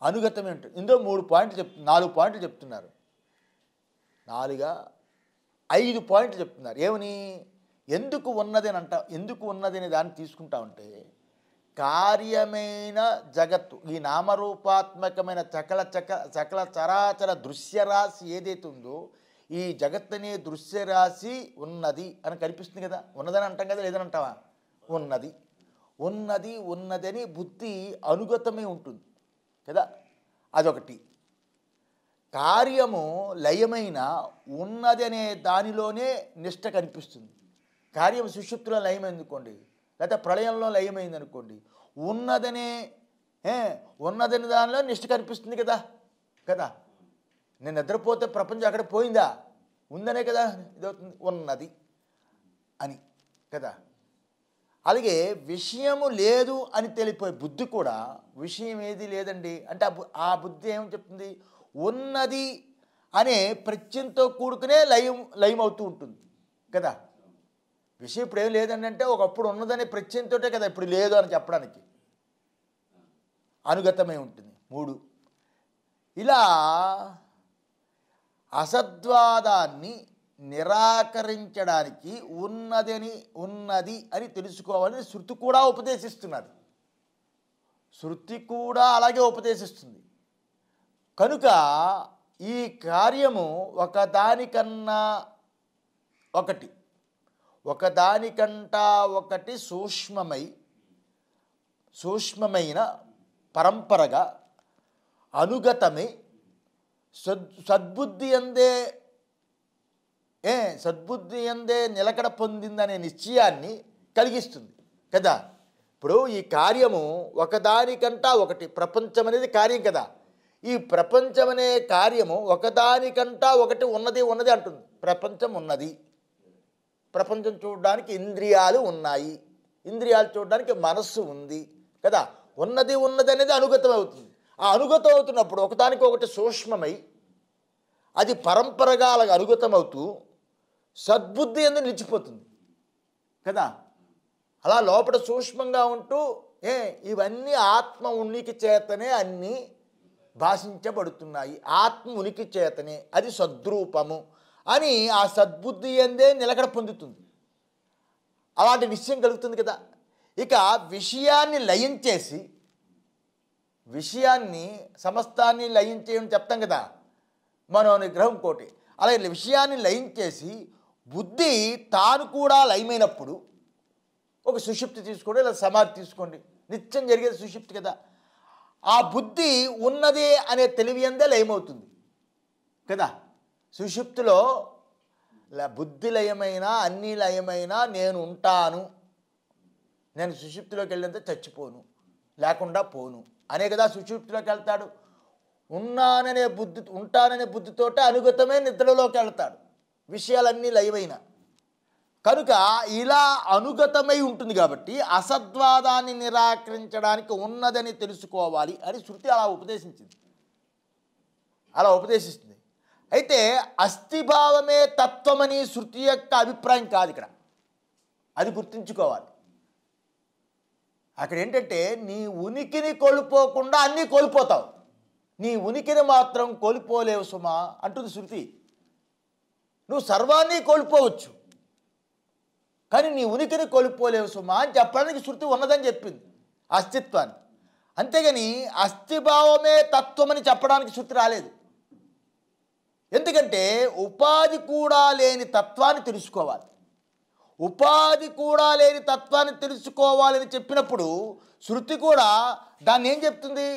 అనుగతమే ఉంటుంది ఇందులో మూడు పాయింట్లు చెప్ నాలుగు పాయింట్లు చెప్తున్నారు నాలుగా ఐదు పాయింట్లు చెప్తున్నారు ఏమని ఎందుకు ఉన్నది అని అంట ఎందుకు ఉన్నది అనే దాన్ని తీసుకుంటా ఉంటే కార్యమైన జగత్తు ఈ నామరూపాత్మకమైన చకల చక చకల చరాచర దృశ్యరాశి ఏదైతే ఉందో ఈ జగత్ అనే దృశ్యరాశి ఉన్నది అని కనిపిస్తుంది కదా ఉన్నదని అంటాం కదా లేదని అంటావా ఉన్నది ఉన్నది ఉన్నదని బుద్ధి అనుగతమే ఉంటుంది కదా అదొకటి కార్యము లయమైన ఉన్నదనే దానిలోనే నిష్ట కనిపిస్తుంది కార్యం సుషుప్తిలో లయమైందనుకోండి లేకపోతే ప్రళయంలో లయమైంది అనుకోండి ఉన్నదనే ఉన్నదని దానిలో నిష్ట కనిపిస్తుంది కదా కదా నేను నిద్రపోతే ప్రపంచం అక్కడ పోయిందా ఉందనే కదా ఇదవుతుంది ఉన్నది అని కదా అలాగే విషయము లేదు అని తెలిపే బుద్ధి కూడా విషయం ఏది లేదండి అంటే ఆ బుద్ధి ఏమని చెప్తుంది ఉన్నది అనే ప్రత్యంతో కూడుకునే లయం లయం అవుతూ ఉంటుంది కదా విషయం ఇప్పుడు ఏం లేదండి అంటే ఒకప్పుడు ఉన్నదనే ప్రత్యంతోటే కదా ఇప్పుడు లేదు అని చెప్పడానికి అనుగతమై ఉంటుంది మూడు ఇలా అసద్వాదాన్ని నిరాకరించడానికి ఉన్నదని ఉన్నది అని తెలుసుకోవాలని శృతి కూడా ఉపదేశిస్తున్నారు శృతి కూడా అలాగే ఉపదేశిస్తుంది కనుక ఈ కార్యము ఒకదానికన్నా ఒకటి ఒకదానికంటా ఒకటి సూక్ష్మమై సూక్ష్మమైన పరంపరగా అనుగతమై సద్ సద్బుద్ధి అందే ఏ సద్బుద్ధి ఎందే నిలకడ పొందిందనే నిశ్చయాన్ని కలిగిస్తుంది కదా ఇప్పుడు ఈ కార్యము ఒకదానికంటా ఒకటి ప్రపంచం అనేది కార్యం కదా ఈ ప్రపంచం అనే కార్యము ఒకదానికంటా ఒకటి ఉన్నది ఉన్నది అంటుంది ప్రపంచం ఉన్నది ప్రపంచం చూడడానికి ఇంద్రియాలు ఉన్నాయి ఇంద్రియాలు చూడడానికి మనస్సు ఉంది కదా ఉన్నది ఉన్నది అనేది అనుగతం అవుతుంది ఆ అనుగతం అవుతున్నప్పుడు ఒకదానికి ఒకటి సూక్ష్మమై అది పరంపరగా అలాగ అనుగతమవుతూ సద్బుద్ధి అందు నిలిచిపోతుంది కదా అలా లోపల సూక్ష్మంగా ఉంటూ ఏ ఇవన్నీ ఆత్మ ఉనికి చేతనే అన్నీ భాషించబడుతున్నాయి ఆత్మ ఉనికి చేతనే అది సద్రూపము అని ఆ సద్బుద్ధి అందే నిలకడ పొందుతుంది అలాంటి విషయం కలుగుతుంది కదా ఇక విషయాన్ని లయం చేసి విషయాన్ని సమస్తాన్ని చేయమని చెప్తాం కదా మనోనిగ్రహం కోటి అలాగే విషయాన్ని లయించేసి బుద్ధి తాను కూడా లయమైనప్పుడు ఒక సుషిప్తి తీసుకోండి లేదా సమాధి తీసుకోండి నిత్యం జరిగేది సుషిప్తి కదా ఆ బుద్ధి ఉన్నదే అనే తెలివి అందే లయమవుతుంది కదా సుషిప్తిలో బుద్ధి లయమైన అన్ని లయమైన నేను ఉంటాను నేను సుషిప్తిలోకి వెళ్ళినంత చచ్చిపోను లేకుండా పోను అనే కదా సుషిప్తిలోకి వెళ్తాడు ఉన్నాననే బుద్ధి ఉంటాననే బుద్ధితోటే అనుగతమే నిద్రలోకి వెళ్తాడు విషయాలన్నీ లయమైన కనుక ఇలా అనుగతమై ఉంటుంది కాబట్టి అసద్వాదాన్ని నిరాకరించడానికి ఉన్నదని తెలుసుకోవాలి అని శృతి అలా ఉపదేశించింది అలా ఉపదేశిస్తుంది అయితే అస్థిభావమే తత్వమని శృతి యొక్క అభిప్రాయం కాదు ఇక్కడ అది గుర్తుంచుకోవాలి అక్కడ ఏంటంటే నీ ఉనికిని కోల్పోకుండా అన్నీ కోల్పోతావు నీ ఉనికిని మాత్రం కోల్పోలేవు సుమా అంటుంది శృతి నువ్వు సర్వాన్ని కోల్పోవచ్చు కానీ నీ ఉనికిని కోల్పోలేవు సుమ అని చెప్పడానికి శృతి ఉన్నదని చెప్పింది అస్తిత్వాన్ని అంతేగాని అస్థిభావమే తత్వమని చెప్పడానికి శృతి రాలేదు ఎందుకంటే ఉపాధి కూడా లేని తత్వాన్ని తెలుసుకోవాలి ఉపాధి కూడా లేని తత్వాన్ని తెలుసుకోవాలని చెప్పినప్పుడు శృతి కూడా దాన్ని ఏం చెప్తుంది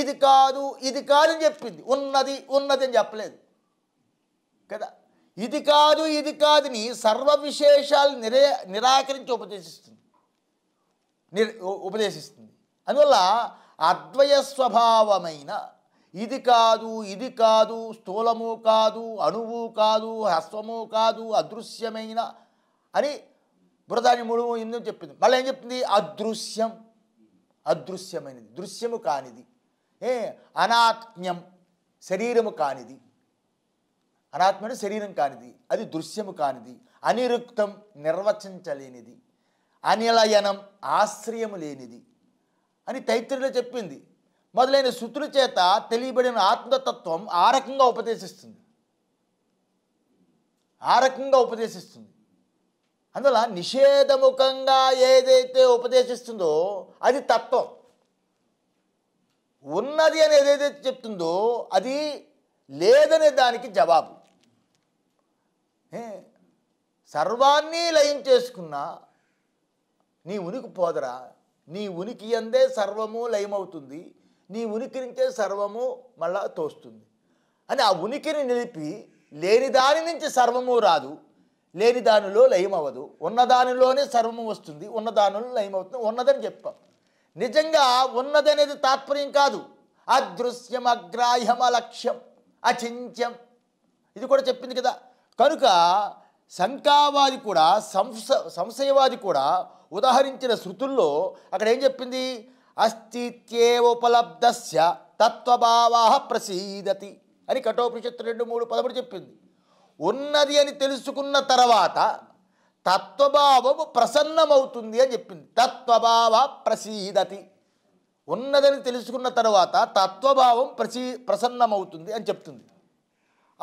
ఇది కాదు ఇది కాదని చెప్పింది ఉన్నది ఉన్నది అని చెప్పలేదు కదా ఇది కాదు ఇది కాదుని సర్వ విశేషాలు నిరే నిరాకరించి ఉపదేశిస్తుంది ఉపదేశిస్తుంది అందువల్ల అద్వయ స్వభావమైన ఇది కాదు ఇది కాదు స్థూలము కాదు అణువు కాదు హస్వము కాదు అదృశ్యమైన అని బృదాని మూడు ఎందు చెప్పింది మళ్ళీ ఏం చెప్తుంది అదృశ్యం అదృశ్యమైనది దృశ్యము కానిది ఏ అనాత్మ్యం శరీరము కానిది అనాత్ముడు శరీరం కానిది అది దృశ్యము కానిది అనిరుక్తం నిర్వచించలేనిది అనిలయనం ఆశ్రయము లేనిది అని తైత్రిలో చెప్పింది మొదలైన శృతుల చేత తెలియబడిన ఆత్మతత్వం ఆ రకంగా ఉపదేశిస్తుంది ఆ రకంగా ఉపదేశిస్తుంది అందువల్ల నిషేధముఖంగా ఏదైతే ఉపదేశిస్తుందో అది తత్వం ఉన్నది అని ఏదైతే చెప్తుందో అది లేదనే దానికి జవాబు సర్వాన్ని లయం చేసుకున్నా నీ ఉనికి పోదరా నీ ఉనికి అందే సర్వము లయమవుతుంది నీ ఉనికి నుంచే సర్వము మళ్ళా తోస్తుంది అని ఆ ఉనికిని నిలిపి లేని దాని నుంచి సర్వము రాదు లేని దానిలో లయమవ్వదు ఉన్నదానిలోనే సర్వము వస్తుంది ఉన్నదానిలో లయమవుతుంది ఉన్నదని చెప్పాం నిజంగా ఉన్నదనేది తాత్పర్యం కాదు అదృశ్యం అగ్రాహ్యం అలక్ష్యం అచింత్యం ఇది కూడా చెప్పింది కదా కనుక శంకావాది కూడా సంశ సంశయవాది కూడా ఉదాహరించిన శృతుల్లో అక్కడ ఏం చెప్పింది అస్థిత్యేవోపలబ్ధస్య తత్వభావాహ ప్రసీదతి అని కఠోపనిషత్తు రెండు మూడు పదమూడు చెప్పింది ఉన్నది అని తెలుసుకున్న తర్వాత తత్వభావము ప్రసన్నమవుతుంది అని చెప్పింది తత్వభావ ప్రసీదతి ఉన్నదని తెలుసుకున్న తర్వాత తత్వభావం ప్రసీ ప్రసన్నమవుతుంది అని చెప్తుంది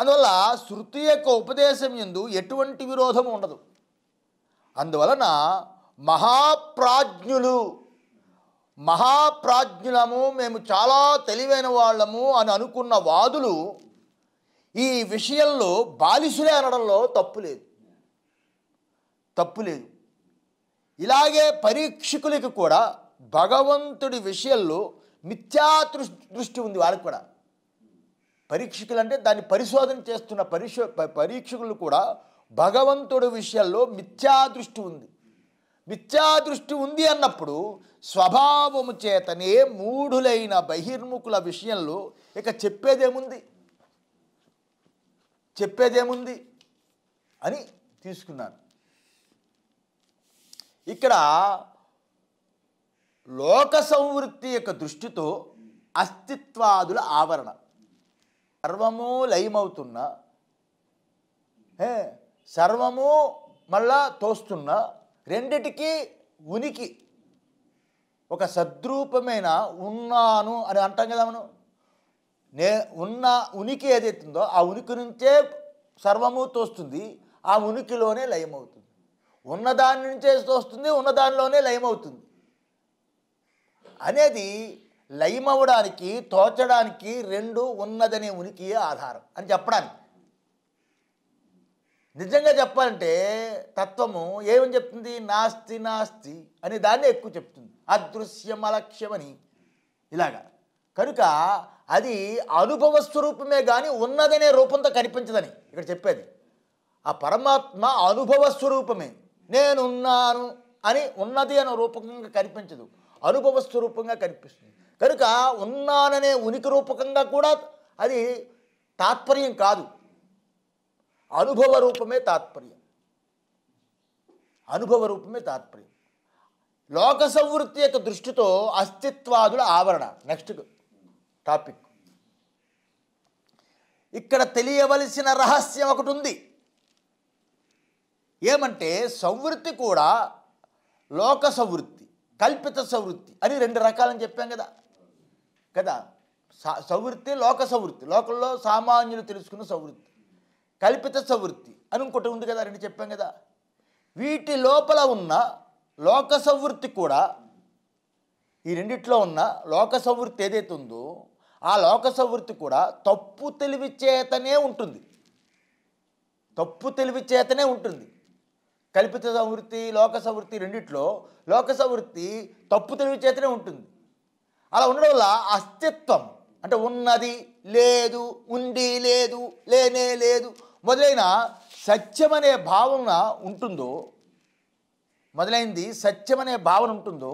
అందువల్ల శృతి యొక్క ఉపదేశం ఎందు ఎటువంటి విరోధం ఉండదు అందువలన మహాప్రాజ్ఞులు మహాప్రాజ్ఞులము మేము చాలా తెలివైన వాళ్ళము అని అనుకున్న వాదులు ఈ విషయంలో బాలిసులే అనడంలో తప్పు లేదు తప్పు లేదు ఇలాగే పరీక్షకులకి కూడా భగవంతుడి విషయంలో మిథ్యా దృష్టి ఉంది వాళ్ళకి కూడా పరీక్షకులు అంటే దాన్ని పరిశోధన చేస్తున్న పరిశో పరీక్షకులు కూడా భగవంతుడి విషయంలో మిథ్యాదృష్టి ఉంది మిథ్యాదృష్టి ఉంది అన్నప్పుడు స్వభావము చేతనే మూఢులైన బహిర్ముఖుల విషయంలో ఇక చెప్పేదేముంది చెప్పేదేముంది అని తీసుకున్నాను ఇక్కడ లోక సంవృత్తి యొక్క దృష్టితో అస్తిత్వాదుల ఆవరణ సర్వము లయమవుతున్నా సర్వము మళ్ళా తోస్తున్నా రెండిటికి ఉనికి ఒక సద్రూపమైన ఉన్నాను అని అంటాం కదా మనం నే ఉన్న ఉనికి ఏదైతుందో ఆ ఉనికి నుంచే సర్వము తోస్తుంది ఆ ఉనికిలోనే లయమవుతుంది ఉన్నదాని నుంచే తోస్తుంది ఉన్నదానిలోనే లయమవుతుంది అనేది లయమవడానికి తోచడానికి రెండు ఉన్నదనే ఉనికి ఆధారం అని చెప్పడానికి నిజంగా చెప్పాలంటే తత్వము ఏమని చెప్తుంది నాస్తి నాస్తి అనే దాన్ని ఎక్కువ చెప్తుంది అదృశ్యం అలక్ష్యమని ఇలాగా కనుక అది అనుభవ స్వరూపమే కానీ ఉన్నదనే రూపంతో కనిపించదని ఇక్కడ చెప్పేది ఆ పరమాత్మ అనుభవ స్వరూపమే నేనున్నాను అని ఉన్నది అనే రూపంగా కనిపించదు అనుభవ స్వరూపంగా కనిపిస్తుంది కనుక ఉన్నాననే ఉనికి రూపకంగా కూడా అది తాత్పర్యం కాదు అనుభవ రూపమే తాత్పర్యం అనుభవ రూపమే తాత్పర్యం లోక సంవృత్తి యొక్క దృష్టితో అస్తిత్వాదుల ఆవరణ నెక్స్ట్ టాపిక్ ఇక్కడ తెలియవలసిన రహస్యం ఒకటి ఉంది ఏమంటే సంవృత్తి కూడా లోక సంవృత్తి కల్పిత సంవృత్తి అని రెండు రకాలని చెప్పాం కదా కదా సవృత్తి లోక సవృత్తి లోకంలో సామాన్యులు తెలుసుకున్న సవృత్తి కల్పిత సవృత్తి అని ఇంకోటి ఉంది కదా రెండు చెప్పాం కదా వీటి లోపల ఉన్న లోక సవృత్తి కూడా ఈ రెండిట్లో ఉన్న లోక సవృత్తి ఏదైతే ఉందో ఆ లోక సవృత్తి కూడా తప్పు తెలివి చేతనే ఉంటుంది తప్పు తెలివి చేతనే ఉంటుంది కల్పిత సవృత్తి లోక సవృత్తి రెండిట్లో లోక సవృత్తి తప్పు తెలివి చేతనే ఉంటుంది అలా ఉండడం వల్ల అస్తిత్వం అంటే ఉన్నది లేదు ఉండి లేదు లేనే లేదు మొదలైన సత్యమనే భావన ఉంటుందో మొదలైంది సత్యమనే భావన ఉంటుందో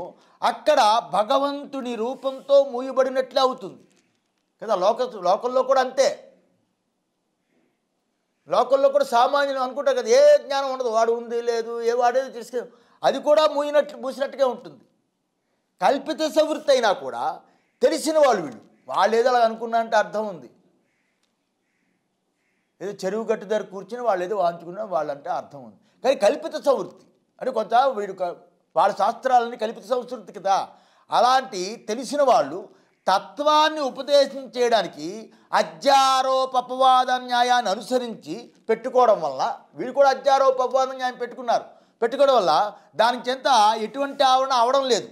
అక్కడ భగవంతుని రూపంతో మూయబడినట్లే అవుతుంది కదా లోక లోకల్లో కూడా అంతే లోకల్లో కూడా సామాన్యులు అనుకుంటారు కదా ఏ జ్ఞానం ఉండదు వాడు ఉంది లేదు ఏ వాడేది తీసుకెళ్ళి అది కూడా మూయినట్లు మూసినట్టుగా ఉంటుంది కల్పిత సవృత్తి అయినా కూడా తెలిసిన వాళ్ళు వీళ్ళు వాళ్ళు ఏదో అలా అనుకున్నా అంటే అర్థం ఉంది ఏదో చెరువు గట్టు దగ్గర కూర్చుని వాళ్ళు ఏదో వాంచుకున్నా వాళ్ళంటే అర్థం ఉంది కానీ కల్పిత సవృత్తి అంటే కొంత వీడు వాళ్ళ శాస్త్రాలని కల్పిత సంస్కృతి కదా అలాంటి తెలిసిన వాళ్ళు తత్వాన్ని ఉపదేశం చేయడానికి అజ్జారోపవాద న్యాయాన్ని అనుసరించి పెట్టుకోవడం వల్ల వీడు కూడా అజ్జారోపవాద న్యాయం పెట్టుకున్నారు పెట్టుకోవడం వల్ల దానికి ఎంత ఎటువంటి ఆవరణ అవడం లేదు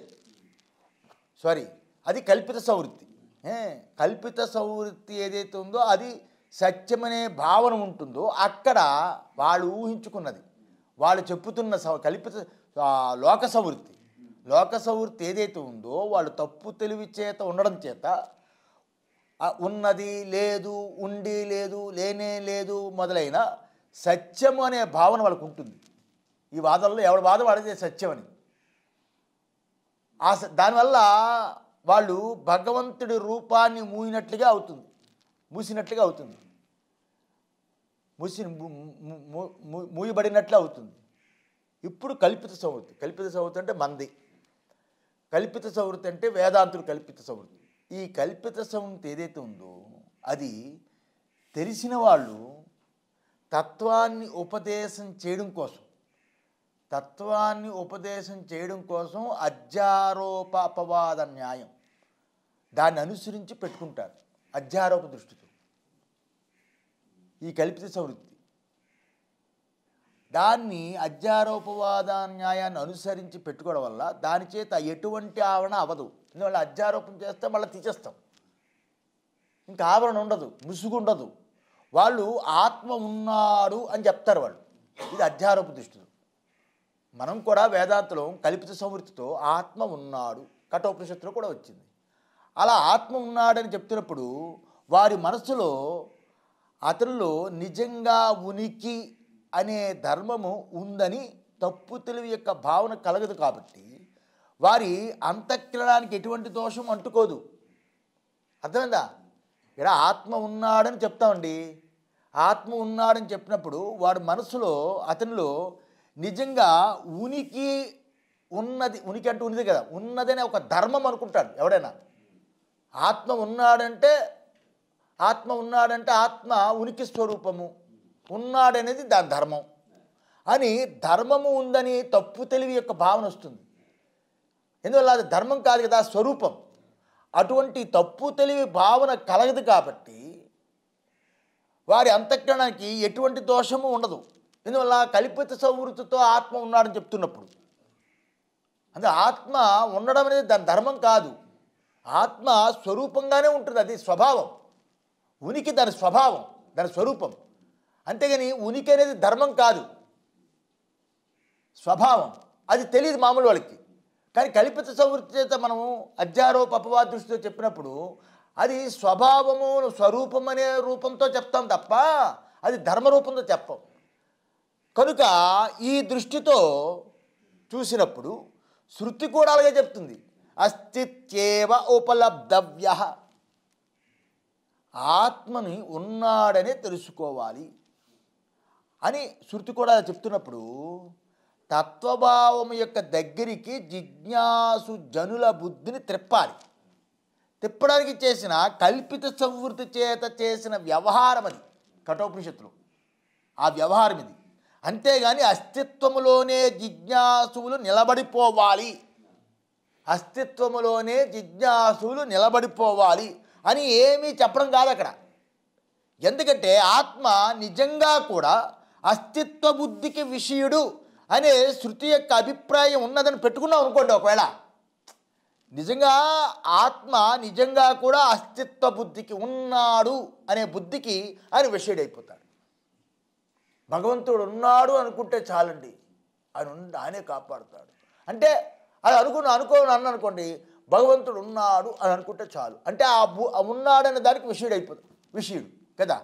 సారీ అది కల్పిత సౌవృత్తి కల్పిత సౌవృత్తి ఏదైతే ఉందో అది సత్యమనే భావన ఉంటుందో అక్కడ వాళ్ళు ఊహించుకున్నది వాళ్ళు చెప్పుతున్న కల్పిత లోక సవృత్తి లోక సవృత్తి ఏదైతే ఉందో వాళ్ళు తప్పు తెలివి చేత ఉండడం చేత ఉన్నది లేదు ఉండి లేదు లేనే లేదు మొదలైన సత్యము అనే భావన వాళ్ళకు ఉంటుంది ఈ వాదనలో ఎవరి వాద వాడితే సత్యం అని ఆ దానివల్ల వాళ్ళు భగవంతుడి రూపాన్ని మూయినట్లుగా అవుతుంది మూసినట్లుగా అవుతుంది మూసి మూయబడినట్లు అవుతుంది ఇప్పుడు కల్పిత సౌవృతి కల్పిత సౌవృతి అంటే మంది కల్పిత సౌవృతి అంటే వేదాంతుడు కల్పిత సౌవృతి ఈ కల్పిత సౌవృతి ఏదైతే ఉందో అది తెలిసిన వాళ్ళు తత్వాన్ని ఉపదేశం చేయడం కోసం తత్వాన్ని ఉపదేశం చేయడం కోసం అధ్యారోప అపవాద న్యాయం దాన్ని అనుసరించి పెట్టుకుంటారు అధ్యారోప దృష్టితో ఈ కల్పిత సంవృత్తి దాన్ని అధ్యారోపవాద న్యాయాన్ని అనుసరించి పెట్టుకోవడం వల్ల దాని చేత ఎటువంటి ఆవరణ అవదు ఎందువల్ల అధ్యారోపం చేస్తే మళ్ళీ తీసేస్తాం ఇంకా ఆవరణ ఉండదు ముసుగు ఉండదు వాళ్ళు ఆత్మ ఉన్నారు అని చెప్తారు వాళ్ళు ఇది అధ్యారోప దృష్టితో మనం కూడా వేదాంతలో కల్పిత సమృద్ధితో ఆత్మ ఉన్నాడు కఠోపనిషత్తులో కూడా వచ్చింది అలా ఆత్మ ఉన్నాడని చెప్తున్నప్పుడు వారి మనసులో అతనిలో నిజంగా ఉనికి అనే ధర్మము ఉందని తప్పు తెలివి యొక్క భావన కలగదు కాబట్టి వారి అంతఃకిరణానికి ఎటువంటి దోషం అంటుకోదు అర్థమైందా ఇక్కడ ఆత్మ ఉన్నాడని చెప్తామండి ఆత్మ ఉన్నాడని చెప్పినప్పుడు వాడు మనసులో అతనిలో నిజంగా ఉనికి ఉన్నది ఉనికి అంటూ ఉన్నది కదా ఉన్నదనే ఒక ధర్మం అనుకుంటాడు ఎవడైనా ఆత్మ ఉన్నాడంటే ఆత్మ ఉన్నాడంటే ఆత్మ ఉనికి స్వరూపము ఉన్నాడనేది దాని ధర్మం అని ధర్మము ఉందని తప్పు తెలివి యొక్క భావన వస్తుంది ఎందువల్ల అది ధర్మం కాదు కదా స్వరూపం అటువంటి తప్పు తెలివి భావన కలగదు కాబట్టి వారి అంతఃకరణానికి ఎటువంటి దోషము ఉండదు ఎందువల్ల కల్పిత సవృత్తితో ఆత్మ ఉన్నాడని చెప్తున్నప్పుడు అంటే ఆత్మ ఉండడం అనేది దాని ధర్మం కాదు ఆత్మ స్వరూపంగానే ఉంటుంది అది స్వభావం ఉనికి దాని స్వభావం దాని స్వరూపం అంతేగాని ఉనికి అనేది ధర్మం కాదు స్వభావం అది తెలియదు మామూలు వాళ్ళకి కానీ కల్పిత సంవృత్తి చేత మనము అధ్యారోప అపవాద దృష్టితో చెప్పినప్పుడు అది స్వభావము స్వరూపం అనే రూపంతో చెప్తాం తప్ప అది ధర్మరూపంతో చెప్పం కనుక ఈ దృష్టితో చూసినప్పుడు శృతి కూడా అలాగే చెప్తుంది అస్తిత్యేవ ఉపలబ్ధవ్య ఆత్మని ఉన్నాడనే తెలుసుకోవాలి అని శృతి కూడా చెప్తున్నప్పుడు తత్వభావం యొక్క దగ్గరికి జిజ్ఞాసు జనుల బుద్ధిని త్రిప్పాలి తిప్పడానికి చేసిన కల్పిత సంవృతి చేత చేసిన వ్యవహారం అది కఠోపనిషత్తులు ఆ వ్యవహారం ఇది అంతేగాని అస్తిత్వములోనే జిజ్ఞాసులు నిలబడిపోవాలి అస్తిత్వములోనే జిజ్ఞాసులు నిలబడిపోవాలి అని ఏమీ చెప్పడం కాదు అక్కడ ఎందుకంటే ఆత్మ నిజంగా కూడా అస్తిత్వ బుద్ధికి విషయుడు అనే శృతి యొక్క అభిప్రాయం ఉన్నదని పెట్టుకున్నాం అనుకోండి ఒకవేళ నిజంగా ఆత్మ నిజంగా కూడా అస్తిత్వ బుద్ధికి ఉన్నాడు అనే బుద్ధికి ఆయన విషయుడైపోతాడు భగవంతుడు ఉన్నాడు అనుకుంటే చాలండి ఆయన ఆయనే కాపాడుతాడు అంటే అది అనుకున్న అనుకోను అన్న అనుకోండి భగవంతుడు ఉన్నాడు అని అనుకుంటే చాలు అంటే ఆ ఉన్నాడనే దానికి విషయుడు అయిపోతుంది విషయుడు కదా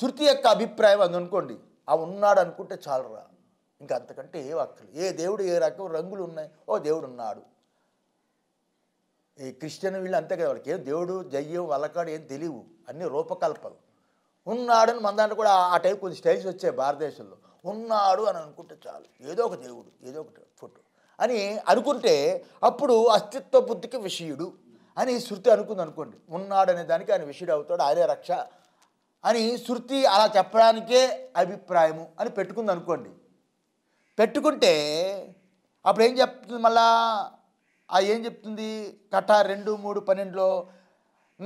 శృతి యొక్క అభిప్రాయం అది అనుకోండి ఆ ఉన్నాడు అనుకుంటే రా ఇంకా అంతకంటే ఏ అక్కలు ఏ దేవుడు ఏ రకం రంగులు ఉన్నాయి ఓ దేవుడు ఉన్నాడు ఈ క్రిస్టియన్ వీళ్ళు అంతే కదా వాళ్ళకి ఏం దేవుడు దయ్యం వల్లకాడు ఏం తెలియవు అన్ని రూపకల్పలు ఉన్నాడని మన దాంట్లో కూడా ఆ టైప్ కొన్ని స్టైల్స్ వచ్చాయి భారతదేశంలో ఉన్నాడు అని అనుకుంటే చాలు ఏదో ఒక దేవుడు ఏదో ఒక ఫోటో అని అనుకుంటే అప్పుడు అస్తిత్వ బుద్ధికి విషయుడు అని శృతి అనుకుంది అనుకోండి ఉన్నాడనే దానికి ఆయన విషయుడు అవుతాడు ఆయనే రక్ష అని శృతి అలా చెప్పడానికే అభిప్రాయము అని పెట్టుకుంది అనుకోండి పెట్టుకుంటే అప్పుడు ఏం చెప్తుంది మళ్ళా ఆ ఏం చెప్తుంది కట్ట రెండు మూడు పన్నెండులో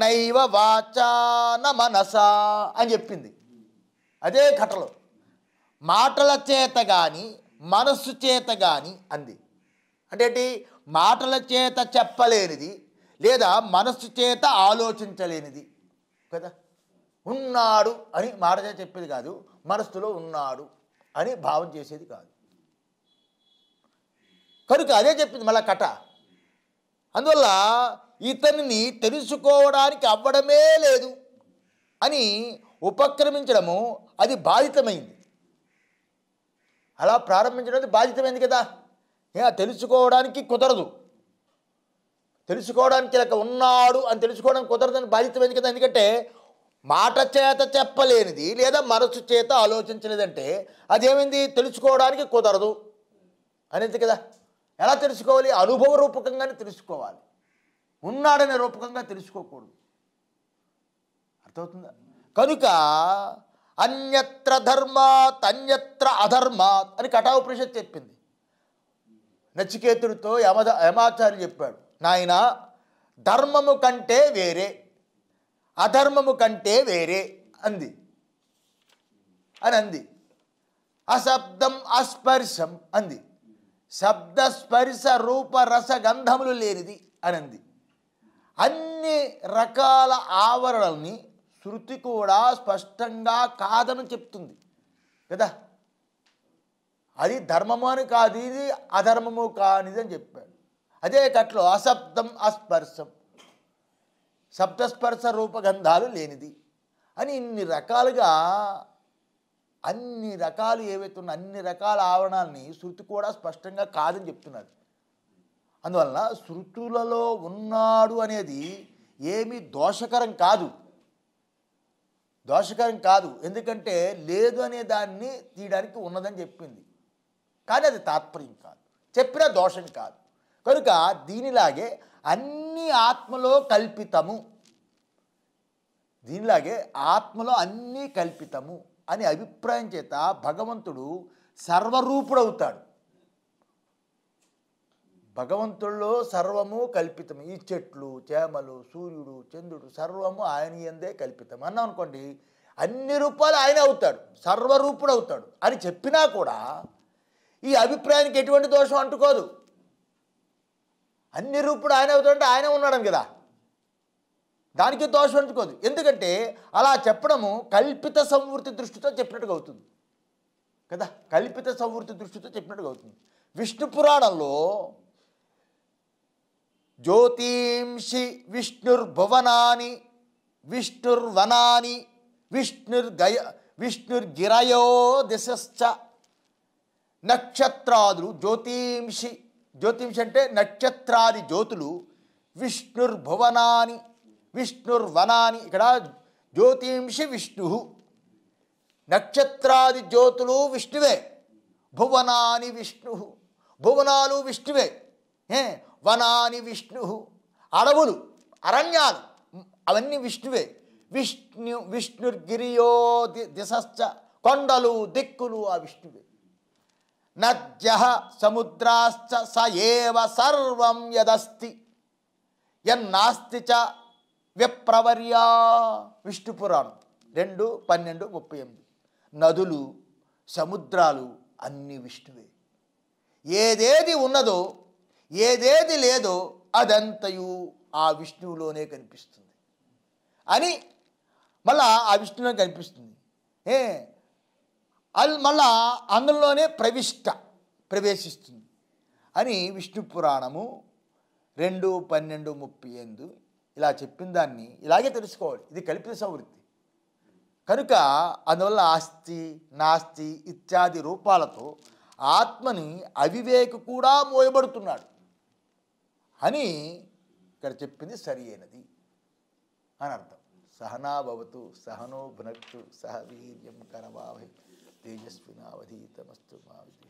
నైవ వాచాన మనస అని చెప్పింది అదే కథలో మాటల చేత కానీ మనస్సు చేత కానీ అంది అంటే మాటల చేత చెప్పలేనిది లేదా మనస్సు చేత ఆలోచించలేనిది కదా ఉన్నాడు అని మాట చేత చెప్పేది కాదు మనస్సులో ఉన్నాడు అని భావం చేసేది కాదు కనుక అదే చెప్పింది మళ్ళా కట అందువల్ల ఇతనిని తెలుసుకోవడానికి అవ్వడమే లేదు అని ఉపక్రమించడము అది బాధితమైంది అలా ప్రారంభించడం అది బాధితమైంది కదా తెలుసుకోవడానికి కుదరదు తెలుసుకోవడానికి ఇలా ఉన్నాడు అని తెలుసుకోవడానికి కుదరదని బాధితమైంది కదా ఎందుకంటే మాట చేత చెప్పలేనిది లేదా మనసు చేత ఆలోచించలేదంటే అదేమైంది తెలుసుకోవడానికి కుదరదు అనేది కదా ఎలా తెలుసుకోవాలి అనుభవ రూపకంగానే తెలుసుకోవాలి ఉన్నాడనే రూపకంగా తెలుసుకోకూడదు అర్థమవుతుందా కనుక అన్యత్ర ధర్మాత్ అన్యత్ర అధర్మాత్ అని కఠాపనిషత్ చెప్పింది నచికేతుడితో యమ యమాచారి చెప్పాడు నాయన ధర్మము కంటే వేరే అధర్మము కంటే వేరే అంది అని అంది అశబ్దం అస్పర్శం అంది శబ్దస్పర్శ రూపరస గంధములు లేనిది అని అంది అన్ని రకాల ఆవరణల్ని శృతి కూడా స్పష్టంగా కాదని చెప్తుంది కదా అది ధర్మము అని కాదు ఇది అధర్మము కానిది అని చెప్పాడు అదే కట్లో అశబ్దం అస్పర్శం శబ్దస్పర్శ రూపగంధాలు లేనిది అని ఇన్ని రకాలుగా అన్ని రకాలు ఏవైతే ఉన్న అన్ని రకాల ఆవరణాలని శృతి కూడా స్పష్టంగా కాదని చెప్తున్నారు అందువలన శృతులలో ఉన్నాడు అనేది ఏమి దోషకరం కాదు దోషకరం కాదు ఎందుకంటే లేదు అనే దాన్ని తీయడానికి ఉన్నదని చెప్పింది కానీ అది తాత్పర్యం కాదు చెప్పిన దోషం కాదు కనుక దీనిలాగే అన్ని ఆత్మలో కల్పితము దీనిలాగే ఆత్మలో అన్నీ కల్పితము అనే అభిప్రాయం చేత భగవంతుడు సర్వరూపుడవుతాడు భగవంతుల్లో సర్వము కల్పితం ఈ చెట్లు చేమలు సూర్యుడు చంద్రుడు సర్వము ఆయన ఎందే కల్పితం అన్నాం అనుకోండి అన్ని రూపాలు ఆయన అవుతాడు సర్వరూపుడు అవుతాడు అని చెప్పినా కూడా ఈ అభిప్రాయానికి ఎటువంటి దోషం అంటుకోదు అన్ని రూపుడు ఆయన అవుతాడంటే ఆయన ఉన్నాడు కదా దానికి దోషం అంటుకోదు ఎందుకంటే అలా చెప్పడము కల్పిత సంవృత్తి దృష్టితో చెప్పినట్టుగా అవుతుంది కదా కల్పిత సంవృత్తి దృష్టితో చెప్పినట్టుగా అవుతుంది విష్ణు పురాణంలో జ్యోతింషి విష్ణుర్భువనాని విష్ణుర్వనాని విష్ణుర్గయ విష్ణుర్గిరయో దిశశ్చ నక్షత్రాదులు జ్యోతింషి జ్యోతింషి అంటే నక్షత్రాది జ్యోతులు విష్ణుర్భువనాని విష్ణుర్వనాని ఇక్కడ జ్యోతింషి విష్ణు నక్షత్రాది జ్యోతులు విష్ణువే భువనాని విష్ణు భువనాలు విష్ణువే వనాని విష్ణు అడవులు అరణ్యాలు అవన్నీ విష్ణువే విష్ణు విష్ణుర్గిరియో దిశశ్చ కొండలు దిక్కులు ఆ విష్ణువే నద్య సముద్రాశ్చ స ఏవ సర్వం యదస్తి ఎన్నాస్తి చ విప్రవర్యా విష్ణు పురాణం రెండు పన్నెండు ముప్పై ఎనిమిది నదులు సముద్రాలు అన్ని విష్ణువే ఏదేది ఉన్నదో ఏదేది లేదో అదంతయు ఆ విష్ణువులోనే కనిపిస్తుంది అని మళ్ళా ఆ విష్ణువులో కనిపిస్తుంది ఏ అల్ మళ్ళా అందులోనే ప్రవిష్ట ప్రవేశిస్తుంది అని విష్ణు పురాణము రెండు పన్నెండు ముప్పై ఎందు ఇలా చెప్పిన దాన్ని ఇలాగే తెలుసుకోవాలి ఇది కల్పిత సంవృత్తి కనుక అందువల్ల ఆస్తి నాస్తి ఇత్యాది రూపాలతో ఆత్మని అవివేక కూడా మోయబడుతున్నాడు అని ఇక్కడ చెప్పింది సరి అయినది అని అర్థం సహనాభవతు సహనో భునక్తు సహవీర్యం కరవాహి తేజస్వినావధీతమస్తు మావితి